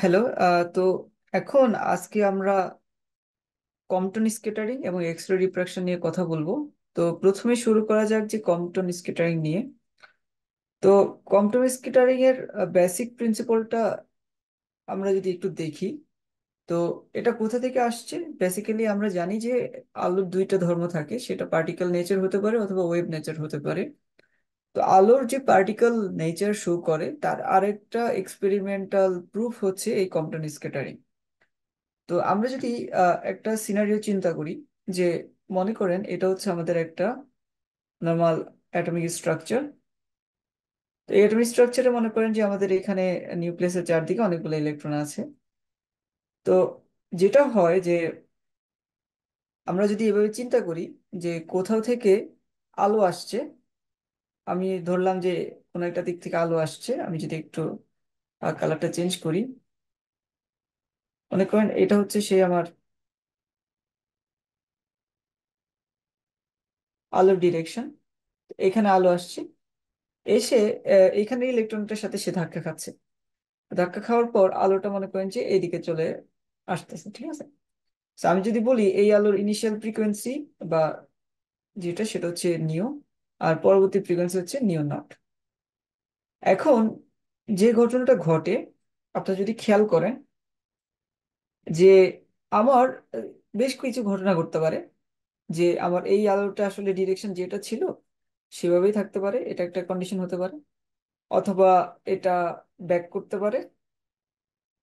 hello তো এখন আজকে আমরা কম্পটন স্কেটারিং এবং এক্সরে রিফ্র্যাকশন নিয়ে কথা বলবো তো প্রথমে শুরু করা যাক যে কম্পটন স্কেটারিং নিয়ে তো কম্পটন স্কেটারিং এর বেসিক প্রিন্সিপালটা আমরা যদি একটু দেখি তো এটা কোথা থেকে আসছে বেসিক্যালি আমরা জানি যে আলোর দুইটা ধর্ম থাকে সেটা পার্টিকেল নেচার হতে পারে অথবা ওয়েব নেচার হতে পারে তো আলোর যে পার্টিকেল নেচার শো করে তার আরেকটা এক্সপেরিমেন্টাল প্রুফ হচ্ছে এই কম্পটন স্কেটারিং তো আমরা যদি একটা সিনারিও চিন্তা করি যে মনে করেন এটা হচ্ছে আমাদের একটা নর্মাল অ্যাটমিক স্ট্রাকচার তো এই অ্যাটমিক স্ট্রাকচারে মনে করেন যে আমাদের এখানে নিউক্লিয়াসের চারদিকে অনেকগুলো ইলেকট্রন আছে তো যেটা হয় যে আমরা যদি এভাবে চিন্তা করি যে কোথাও থেকে আলো আসছে আমি ধরলাম যে কোনো একটা দিক থেকে আলো আসছে আমি যদি একটু কালারটা চেঞ্জ করি মনে করেন এটা হচ্ছে সে আমার আলোর ডিরেকশন এখানে আলো আসছে এসে এখানে ইলেকট্রনটার সাথে সে ধাক্কা খাচ্ছে ধাক্কা খাওয়ার পর আলোটা মনে করেন যে এইদিকে চলে আসতেছে ঠিক আছে আমি যদি বলি এই আলোর ইনিশিয়াল ফ্রিকোয়েন্সি বা যেটা সেটা হচ্ছে নিও আর পরবর্তী ফ্রিকোয়েন্সি হচ্ছে নিও নট এখন যে ঘটনাটা ঘটে আপনার যদি খেয়াল করেন যে আমার বেশ কিছু ঘটনা ঘটতে পারে যে আমার এই আলোটা আসলে ডিরেকশন যেটা ছিল সেভাবেই থাকতে পারে এটা একটা কন্ডিশন হতে পারে অথবা এটা ব্যাক করতে পারে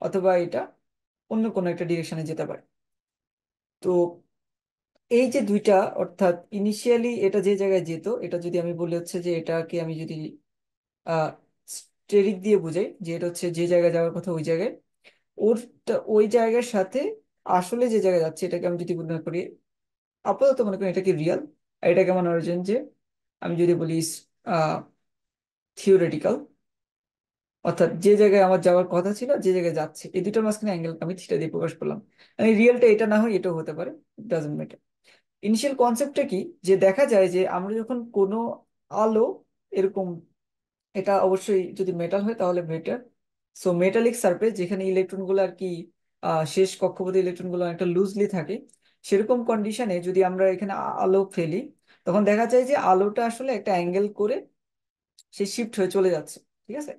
অথবা এটা অন্য কোনো একটা ডিরেকশনে যেতে পারে তো এই যে দুইটা অর্থাৎ ইনিশিয়ালি এটা যে জায়গায় যেত এটা যদি আমি বলি হচ্ছে যে এটাকে আমি যদি স্টেরিক দিয়ে বোঝাই যে এটা হচ্ছে যে জায়গায় যাওয়ার কথা ওই জায়গায় ওর ওই জায়গার সাথে আসলে যে জায়গায় যাচ্ছে এটাকে আমি যদি মনে করি আপাতত মনে করি এটা কি রিয়াল এটাকে মনে করেন যে আমি যদি বলি থিওরিটিক্যাল অর্থাৎ যে জায়গায় আমার যাওয়ার কথা ছিল যে জায়গায় যাচ্ছে এই দুটোর মাঝখানে অ্যাঙ্গেল আমি থিটা দিয়ে প্রকাশ করলাম আমি মানে রিয়েলটা এটা না হয় এটাও হতে পারে ডাজেন্ট ম্যাটার ইনিশিয়াল কনসেপ্টটা কি যে দেখা যায় যে আমরা যখন কোনো আলো এরকম এটা অবশ্যই যদি মেটাল হয় তাহলে বেটার সো মেটালিক সারফেস যেখানে ইলেকট্রনগুলো আর কি শেষ কক্ষপথে ইলেকট্রনগুলো একটা লুজলি থাকে সেরকম কন্ডিশনে যদি আমরা এখানে আলো ফেলি তখন দেখা যায় যে আলোটা আসলে একটা অ্যাঙ্গেল করে সে শিফট হয়ে চলে যাচ্ছে ঠিক আছে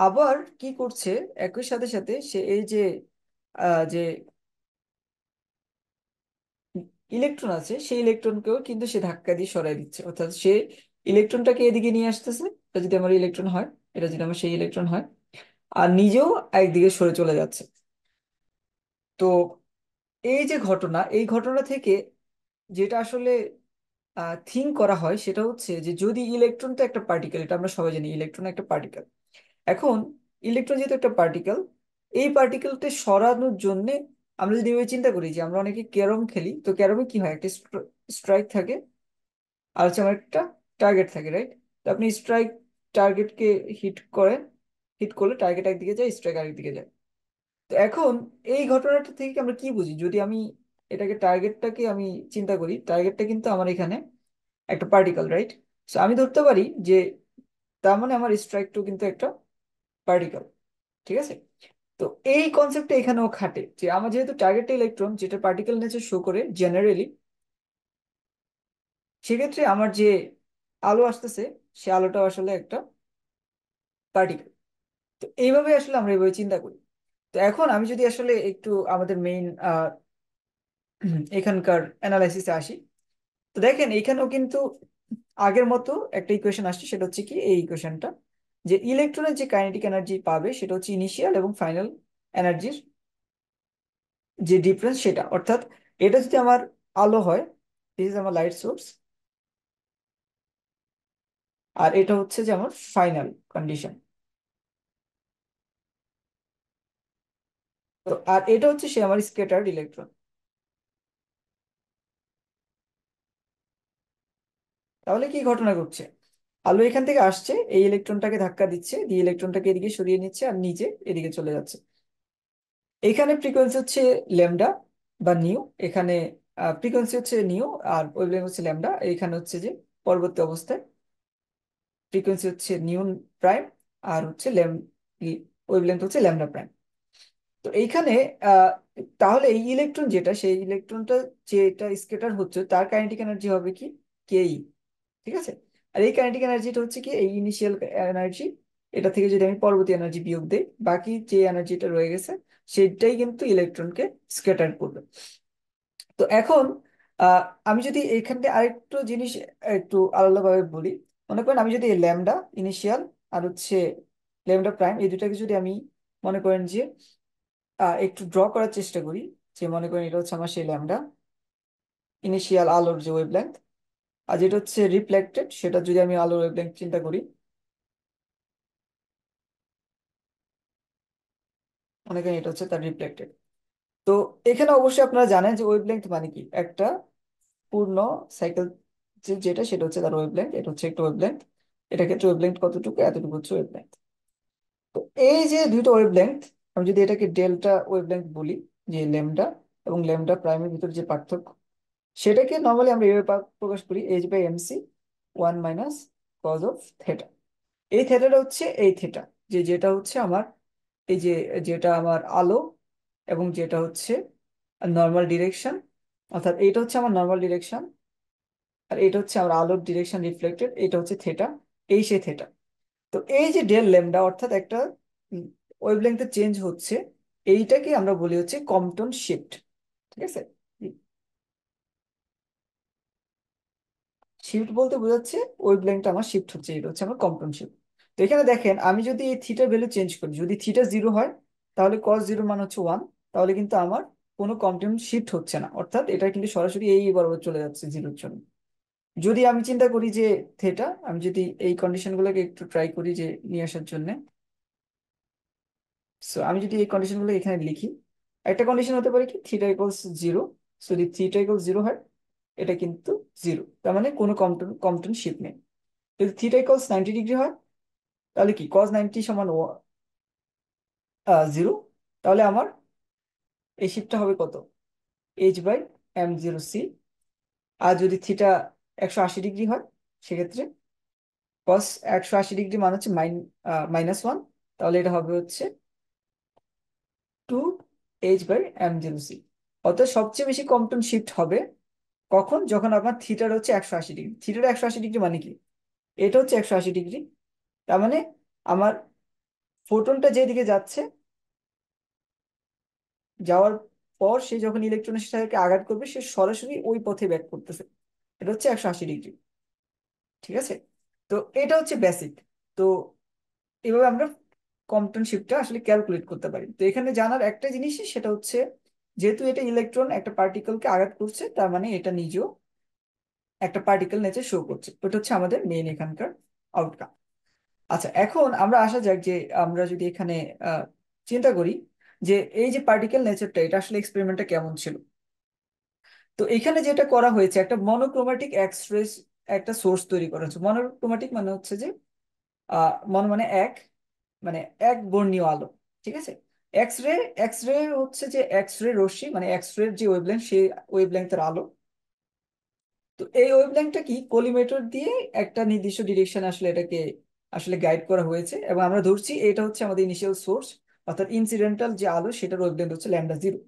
আবার কি করছে একই সাথে সাথে সে এই যে যে ইলেকট্রন আছে সেই ইলেকট্রনকেও কিন্তু সে ধাক্কা দিয়ে সরাই দিচ্ছে অর্থাৎ সে ইলেকট্রনটাকে এদিকে নিয়ে আসতেছে এটা যদি আমার ইলেকট্রন হয় এটা যদি আমার সেই ইলেকট্রন হয় আর নিজেও একদিকে সরে চলে যাচ্ছে তো এই যে ঘটনা এই ঘটনা থেকে যেটা আসলে থিঙ্ক করা হয় সেটা হচ্ছে যে যদি ইলেকট্রনটা একটা পার্টিকেল এটা আমরা সবাই জানি ইলেকট্রন একটা পার্টিকেল এখন ইলেকট্রন যেহেতু একটা পার্টিকেল এই পার্টিকেলটা সরানোর জন্য আমরা যদি এভাবে চিন্তা করি যে আমরা অনেকে ক্যারম খেলি তো ক্যারমে কি হয় একটা স্ট্রাইক থাকে আর হচ্ছে আমার একটা টার্গেট থাকে রাইট তো আপনি স্ট্রাইক টার্গেটকে হিট করেন হিট করলে টার্গেট একদিকে যায় স্ট্রাইক আরেকদিকে যায় তো এখন এই ঘটনাটা থেকে আমরা কি বুঝি যদি আমি এটাকে টার্গেটটাকে আমি চিন্তা করি টার্গেটটা কিন্তু আমার এখানে একটা পার্টিকেল রাইট সো আমি ধরতে পারি যে তার মানে আমার স্ট্রাইকটাও কিন্তু একটা পার্টিকল ঠিক আছে তো এই কনসেপ্টটা এখানেও খাটে যে আমার যেহেতু টার্গেট ইলেকট্রন যেটা পার্টিকেল নেচার শো করে জেনারেলি সেক্ষেত্রে আমার যে আলো আসতেছে সে আলোটা আসলে একটা পার্টিকেল তো এইভাবে আসলে আমরা এইভাবে চিন্তা করি তো এখন আমি যদি আসলে একটু আমাদের মেইন এখানকার অ্যানালাইসিসে আসি তো দেখেন এখানেও কিন্তু আগের মতো একটা ইকুয়েশন আসছে সেটা হচ্ছে কি এই ইকুয়েশনটা যে ইলেকট্রনের যে কাইনেটিক এনার্জি পাবে সেটা হচ্ছে ইনিশিয়াল এবং ফাইনাল এনার্জির যে ডিফারেন্স সেটা অর্থাৎ এটা যদি আমার আলো হয় দিস ইজ আমার লাইট সোর্স আর এটা হচ্ছে যে আমার ফাইনাল কন্ডিশন তো আর এটা হচ্ছে সে আমার স্কেটার ইলেকট্রন তাহলে কি ঘটনা ঘটছে আলো এখান থেকে আসছে এই ইলেকট্রনটাকে ধাক্কা দিচ্ছে দিয়ে ইলেকট্রনটাকে এদিকে সরিয়ে নিচ্ছে আর নিচে এদিকে চলে যাচ্ছে এখানে ফ্রিকোয়েন্সি হচ্ছে ল্যামডা বা নিউ এখানে ফ্রিকোয়েন্সি হচ্ছে নিউ আর ওয়েবলেন হচ্ছে ল্যামডা এখানে হচ্ছে যে পরবর্তী অবস্থায় ফ্রিকোয়েন্সি হচ্ছে নিউন প্রাইম আর হচ্ছে ল্যাম ওয়েভলেন্থ হচ্ছে ল্যামডা প্রাইম তো এইখানে তাহলে এই ইলেকট্রন যেটা সেই ইলেকট্রনটা যেটা স্কেটার হচ্ছে তার কাইনেটিক এনার্জি হবে কি কেই e, ঠিক আছে আর এই কাইনেটিক এনার্জিটা হচ্ছে কি এই ইনিশিয়াল এনার্জি এটা থেকে যদি আমি পরবর্তী এনার্জি বিয়োগ দিই বাকি যে এনার্জিটা রয়ে গেছে সেটাই কিন্তু ইলেকট্রনকে স্ক্যাটার করবে তো এখন আমি যদি এখান থেকে আরেকটু জিনিস একটু আলাদাভাবে বলি মনে করেন আমি যদি ল্যামডা ইনিশিয়াল আর হচ্ছে ল্যামডা প্রাইম এই দুটাকে যদি আমি মনে করেন যে একটু ড্র করার চেষ্টা করি যে মনে করেন এটা হচ্ছে আমার সেই ল্যামডা ইনিশিয়াল আলোর যে ওয়েবলেন্থ আর যেটা হচ্ছে রিফ্লেক্টেড সেটা যদি আমি আলোর ওয়েভলেন্থ চিন্তা করি অনেকে এটা হচ্ছে তার রিফ্লেক্টেড তো এখানে অবশ্যই আপনারা জানেন যে ওয়েভলেন্থ মানে কি একটা পূর্ণ সাইকেল যেটা সেটা হচ্ছে তার ওয়েভলেন্থ এটা হচ্ছে একটা ওয়েভলেন্থ এটা ক্ষেত্রে ওয়েভলেন্থ কতটুকু এতটুকু হচ্ছে ওয়েভলেন্থ তো এই যে দুইটা ওয়েভলেন্থ আমি যদি এটাকে ডেল্টা ওয়েভলেন্থ বলি যে লেমডা এবং লেমডা প্রাইমের ভিতরে যে পার্থক্য সেটাকে নর্মালি আমরা এইভাবে প্রকাশ করি H by M C one minus cos of theta এই থেটাটা হচ্ছে এই থেটা যে যেটা হচ্ছে আমার এই যে যেটা আমার আলো এবং যেটা হচ্ছে নর্মাল ডিরেকশন অর্থাৎ এটা হচ্ছে আমার নর্মাল ডিরেকশন আর এটা হচ্ছে আমার আলোর ডিরেকশন রিফ্লেক্টেড এটা হচ্ছে থেটা এই সে থেটা তো এই যে ডেল লেমডা অর্থাৎ একটা ওয়েভলেন্থের চেঞ্জ হচ্ছে এইটাকে আমরা বলি হচ্ছে কমটন শিফট ঠিক আছে শিফট বলতে বোঝাচ্ছে ওই লেন্থটা আমার শিফট হচ্ছে এটা হচ্ছে আমার কম্পন শিফট তো এখানে দেখেন আমি যদি এই থিটার ভ্যালু চেঞ্জ করি যদি থিটা জিরো হয় তাহলে কস জিরো মান হচ্ছে ওয়ান তাহলে কিন্তু আমার কোনো কম্পন শিফট হচ্ছে না অর্থাৎ এটা কিন্তু সরাসরি এই বরাবর চলে যাচ্ছে জিরোর জন্য যদি আমি চিন্তা করি যে থেটা আমি যদি এই কন্ডিশনগুলোকে একটু ট্রাই করি যে নিয়ে আসার জন্য সো আমি যদি এই কন্ডিশনগুলো এখানে লিখি একটা কন্ডিশন হতে পারে কি থিটা ইকলস জিরো যদি থিটা ইকলস জিরো হয় এটা কিন্তু জিরো তার মানে কোনো কমটন কমটন শিপ নেই যদি থিটা কস নাইনটি ডিগ্রি হয় তাহলে কি কজ নাইনটি সমান জিরো তাহলে আমার এই শিপটা হবে কত H by M zero C আর যদি থিটা একশো আশি ডিগ্রি হয় সেক্ষেত্রে কস একশো আশি ডিগ্রি মান হচ্ছে মাইন মাইনাস ওয়ান তাহলে এটা হবে হচ্ছে two H by M zero C অর্থাৎ সবচেয়ে বেশি কমটন শিফট হবে কখন যখন আপনার থিটার হচ্ছে একশো আশি ডিগ্রি থিটার একশো আশি ডিগ্রি মানে কি এটা হচ্ছে একশো আশি ডিগ্রি তার মানে আমার ফোটনটা যেদিকে যাচ্ছে যাওয়ার পর সে যখন ইলেকট্রন সেটাকে আঘাত করবে সে সরাসরি ওই পথে ব্যাক করতেছে এটা হচ্ছে একশো আশি ডিগ্রি ঠিক আছে তো এটা হচ্ছে বেসিক তো এভাবে আমরা কম্পটন শিফটটা আসলে ক্যালকুলেট করতে পারি তো এখানে জানার একটা জিনিসই সেটা হচ্ছে যেহেতু এটা ইলেকট্রন একটা পার্টিকেলকে আঘাত করছে তার মানে এটা নিজেও একটা পার্টিকেল নেচে শো করছে ওটা হচ্ছে আমাদের মেন এখানকার আউটকাম আচ্ছা এখন আমরা আসা যাক যে আমরা যদি এখানে চিন্তা করি যে এই যে পার্টিকেল নেচারটা এটা আসলে এক্সপেরিমেন্টটা কেমন ছিল তো এখানে যেটা করা হয়েছে একটা মনোক্রোমাটিক এক্সপ্রেস একটা সোর্স তৈরি করা হয়েছে মনোক্রোমাটিক মানে হচ্ছে যে মন মানে এক মানে এক বর্ণীয় আলো ঠিক আছে এক্স রে এক্স রে হচ্ছে যে এক্স রে রশ্মি মানে এক্স রে যে ওয়েবলেন্থ সেই ওয়েবলেন্থের আলো তো এই ওয়েবলেন্থটা কি কলিমেটর দিয়ে একটা নির্দিষ্ট ডিরেকশন আসলে এটাকে আসলে গাইড করা হয়েছে এবং আমরা ধরছি এটা হচ্ছে আমাদের ইনিশিয়াল সোর্স অর্থাৎ ইনসিডেন্টাল যে আলো সেটার ওয়েবলেন্থ হচ্ছে ল্যান্ডা জিরো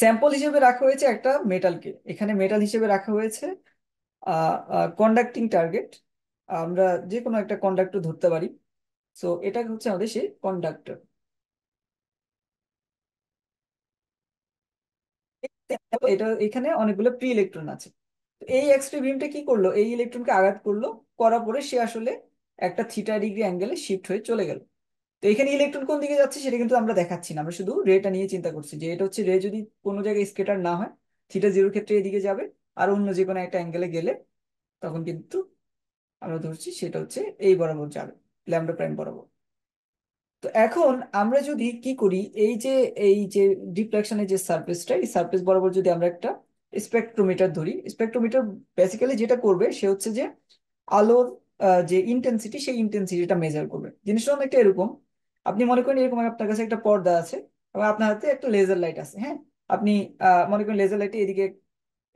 স্যাম্পল হিসেবে রাখা হয়েছে একটা মেটালকে এখানে মেটাল হিসেবে রাখা হয়েছে কন্ডাক্টিং টার্গেট আমরা যে কোনো একটা কন্ডাক্টর ধরতে পারি সো এটা হচ্ছে আমাদের সেই কন্ডাক্টর এটা এখানে অনেকগুলো প্রি ইলেকট্রন আছে এই এক্সরে বিমটা কি করলো এই ইলেকট্রনকে আঘাত করলো করার পরে সে আসলে একটা থিটা ডিগ্রি অ্যাঙ্গেলে শিফট হয়ে চলে গেল তো এখানে ইলেকট্রন কোন দিকে যাচ্ছে সেটা কিন্তু আমরা দেখাচ্ছি না আমরা শুধু রেটা নিয়ে চিন্তা করছি যে এটা হচ্ছে রে যদি কোনো জায়গায় স্কেটার না হয় থিটা জিরোর ক্ষেত্রে এদিকে যাবে আর অন্য যে কোনো একটা অ্যাঙ্গেলে গেলে তখন কিন্তু আমরা ধরছি সেটা হচ্ছে এই বরাবর যাবে ল্যামডো প্রাইম বরাবর তো এখন আমরা যদি কি করি এই যে এই যে ডিফ্লেকশনের যে সার্ফেসটা এই সার্ফেস বরাবর যদি আমরা একটা স্পেকট্রোমিটার ধরি স্পেকট্রোমিটার বেসিক্যালি যেটা করবে সে হচ্ছে যে আলোর যে ইন্টেন্সিটি সেই ইন্টেন্সিটিটা মেজার করবে জিনিসটা অনেকটা এরকম আপনি মনে করেন এরকম আপনার কাছে একটা পর্দা আছে এবং আপনার হাতে একটা লেজার লাইট আছে হ্যাঁ আপনি মনে করেন লেজার লাইটে এদিকে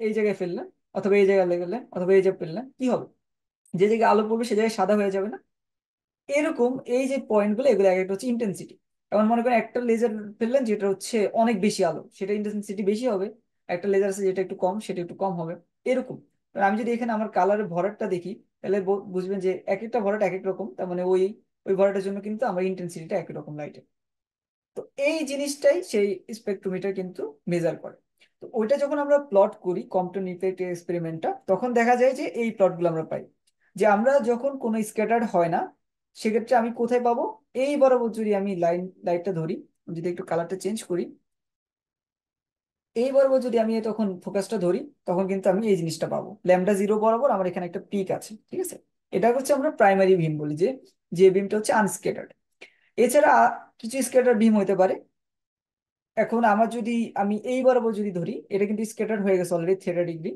এই জায়গায় ফেললেন অথবা এই জায়গায় ফেললেন অথবা এই জায়গায় ফেললেন কি হবে যে জায়গায় আলো পড়বে সে জায়গায় সাদা হয়ে যাবে না এরকম এই যে পয়েন্টগুলো এগুলো এক একটা হচ্ছে ইন্টেন্সিটি এখন মনে করেন একটা লেজার ফেললেন যেটা হচ্ছে অনেক বেশি আলো সেটা ইন্টেন্সিটি বেশি হবে একটা লেজার আছে যেটা একটু কম সেটা একটু কম হবে এরকম আমি যদি এখানে আমার কালারের ভরাটটা দেখি তাহলে বুঝবেন যে এক একটা ভরাট এক এক রকম তার মানে ওই ওই ভরাটার জন্য কিন্তু আমার ইন্টেন্সিটিটা একই রকম লাইটে তো এই জিনিসটাই সেই স্পেকট্রোমিটার কিন্তু মেজার করে তো ওইটা যখন আমরা প্লট করি কম্পটন ইফেক্ট এক্সপেরিমেন্টটা তখন দেখা যায় যে এই প্লটগুলো আমরা পাই যে আমরা যখন কোনো স্ক্যাটার্ড হয় না সেক্ষেত্রে আমি কোথায় পাবো এই বরাবর যদি আমি লাইন লাইটটা ধরি যদি একটু কালারটা চেঞ্জ করি এই বরাবর যদি আমি তখন ফোকাসটা ধরি তখন কিন্তু আমি এই জিনিসটা পাবো ল্যামডা জিরো বরাবর আমার এখানে একটা পিক আছে ঠিক আছে এটা হচ্ছে আমরা প্রাইমারি ভিম বলি যে যে ভিমটা হচ্ছে আনস্কেটার্ড এছাড়া কিছু স্কেটার ভিম হইতে পারে এখন আমার যদি আমি এই বরাবর যদি ধরি এটা কিন্তু স্কেটার হয়ে গেছে অলরেডি থিয়েটা ডিগ্রি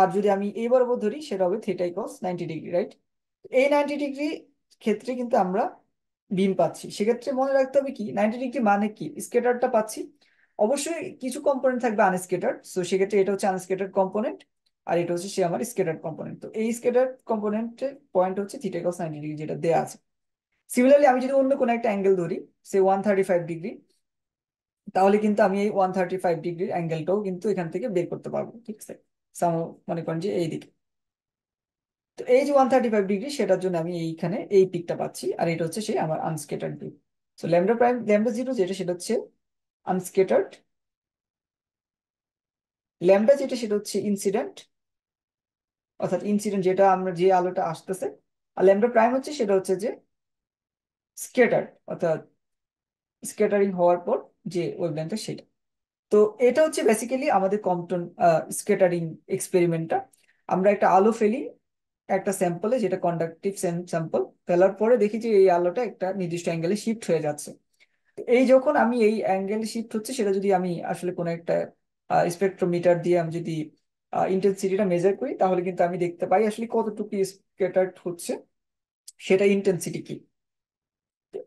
আর যদি আমি এই বরাবর ধরি সেটা হবে থিটাই কস নাইনটি ডিগ্রি রাইট এই নাইনটি ডিগ্রি ক্ষেত্রে কিন্তু আমরা বিম পাচ্ছি সেক্ষেত্রে মনে রাখতে হবে কি নাইনটি ডিগ্রি মানে কি স্কেটারটা পাচ্ছি অবশ্যই কিছু কম্পোনেন্ট থাকবে আনস্কেটার সো সেক্ষেত্রে এটা হচ্ছে আনস্কেটার কম্পোনেন্ট আর এটা হচ্ছে সে আমার স্কেটার কম্পোনেন্ট তো এই স্কেটার কম্পোনেন্টের পয়েন্ট হচ্ছে থিটা কস নাইনটি ডিগ্রি যেটা দেওয়া আছে সিমিলারলি আমি যদি অন্য কোনো একটা অ্যাঙ্গেল ধরি সে ওয়ান থার্টি ফাইভ ডিগ্রি তাহলে কিন্তু আমি এই ওয়ান থার্টি ফাইভ ডিগ্রির অ্যাঙ্গেলটাও কিন্তু এখান থেকে বের করতে পারবো ঠিক আছে মনে করেন যে এই দিকে তো এই যে ওয়ান থার্টি ফাইভ ডিগ্রি সেটার জন্য আমি এইখানে এই পিকটা পাচ্ছি আর এটা হচ্ছে সেই আমার unscattered peak so lambda prime lambda zero যেটা সেটা হচ্ছে আনস্কেটার্ড ল্যামডা যেটা সেটা হচ্ছে ইনসিডেন্ট অর্থাৎ ইনসিডেন্ট যেটা আমরা যে আলোটা আসতেছে আর ল্যামডা প্রাইম হচ্ছে সেটা হচ্ছে যে স্কেটার অর্থাৎ স্কেটারিং হওয়ার পর যে ওয়েভলেন্থটা সেটা তো এটা হচ্ছে বেসিক্যালি আমাদের কম্পটন স্কেটারিং এক্সপেরিমেন্টটা আমরা একটা আলো ফেলি একটা স্যাম্পলে যেটা কন্ডাক্টিভ স্যাম্পল ফেলার পরে দেখি যে এই আলোটা একটা নির্দিষ্ট অ্যাঙ্গেলে শিফট হয়ে যাচ্ছে এই যখন আমি এই অ্যাঙ্গেল শিফট হচ্ছে সেটা যদি আমি আসলে কোনো একটা স্পেকট্রোমিটার দিয়ে আমি যদি ইন্টেন্সিটিটা মেজার করি তাহলে কিন্তু আমি দেখতে পাই আসলে কতটুকু স্কেটার্ড হচ্ছে সেটা ইন্টেন্সিটি কি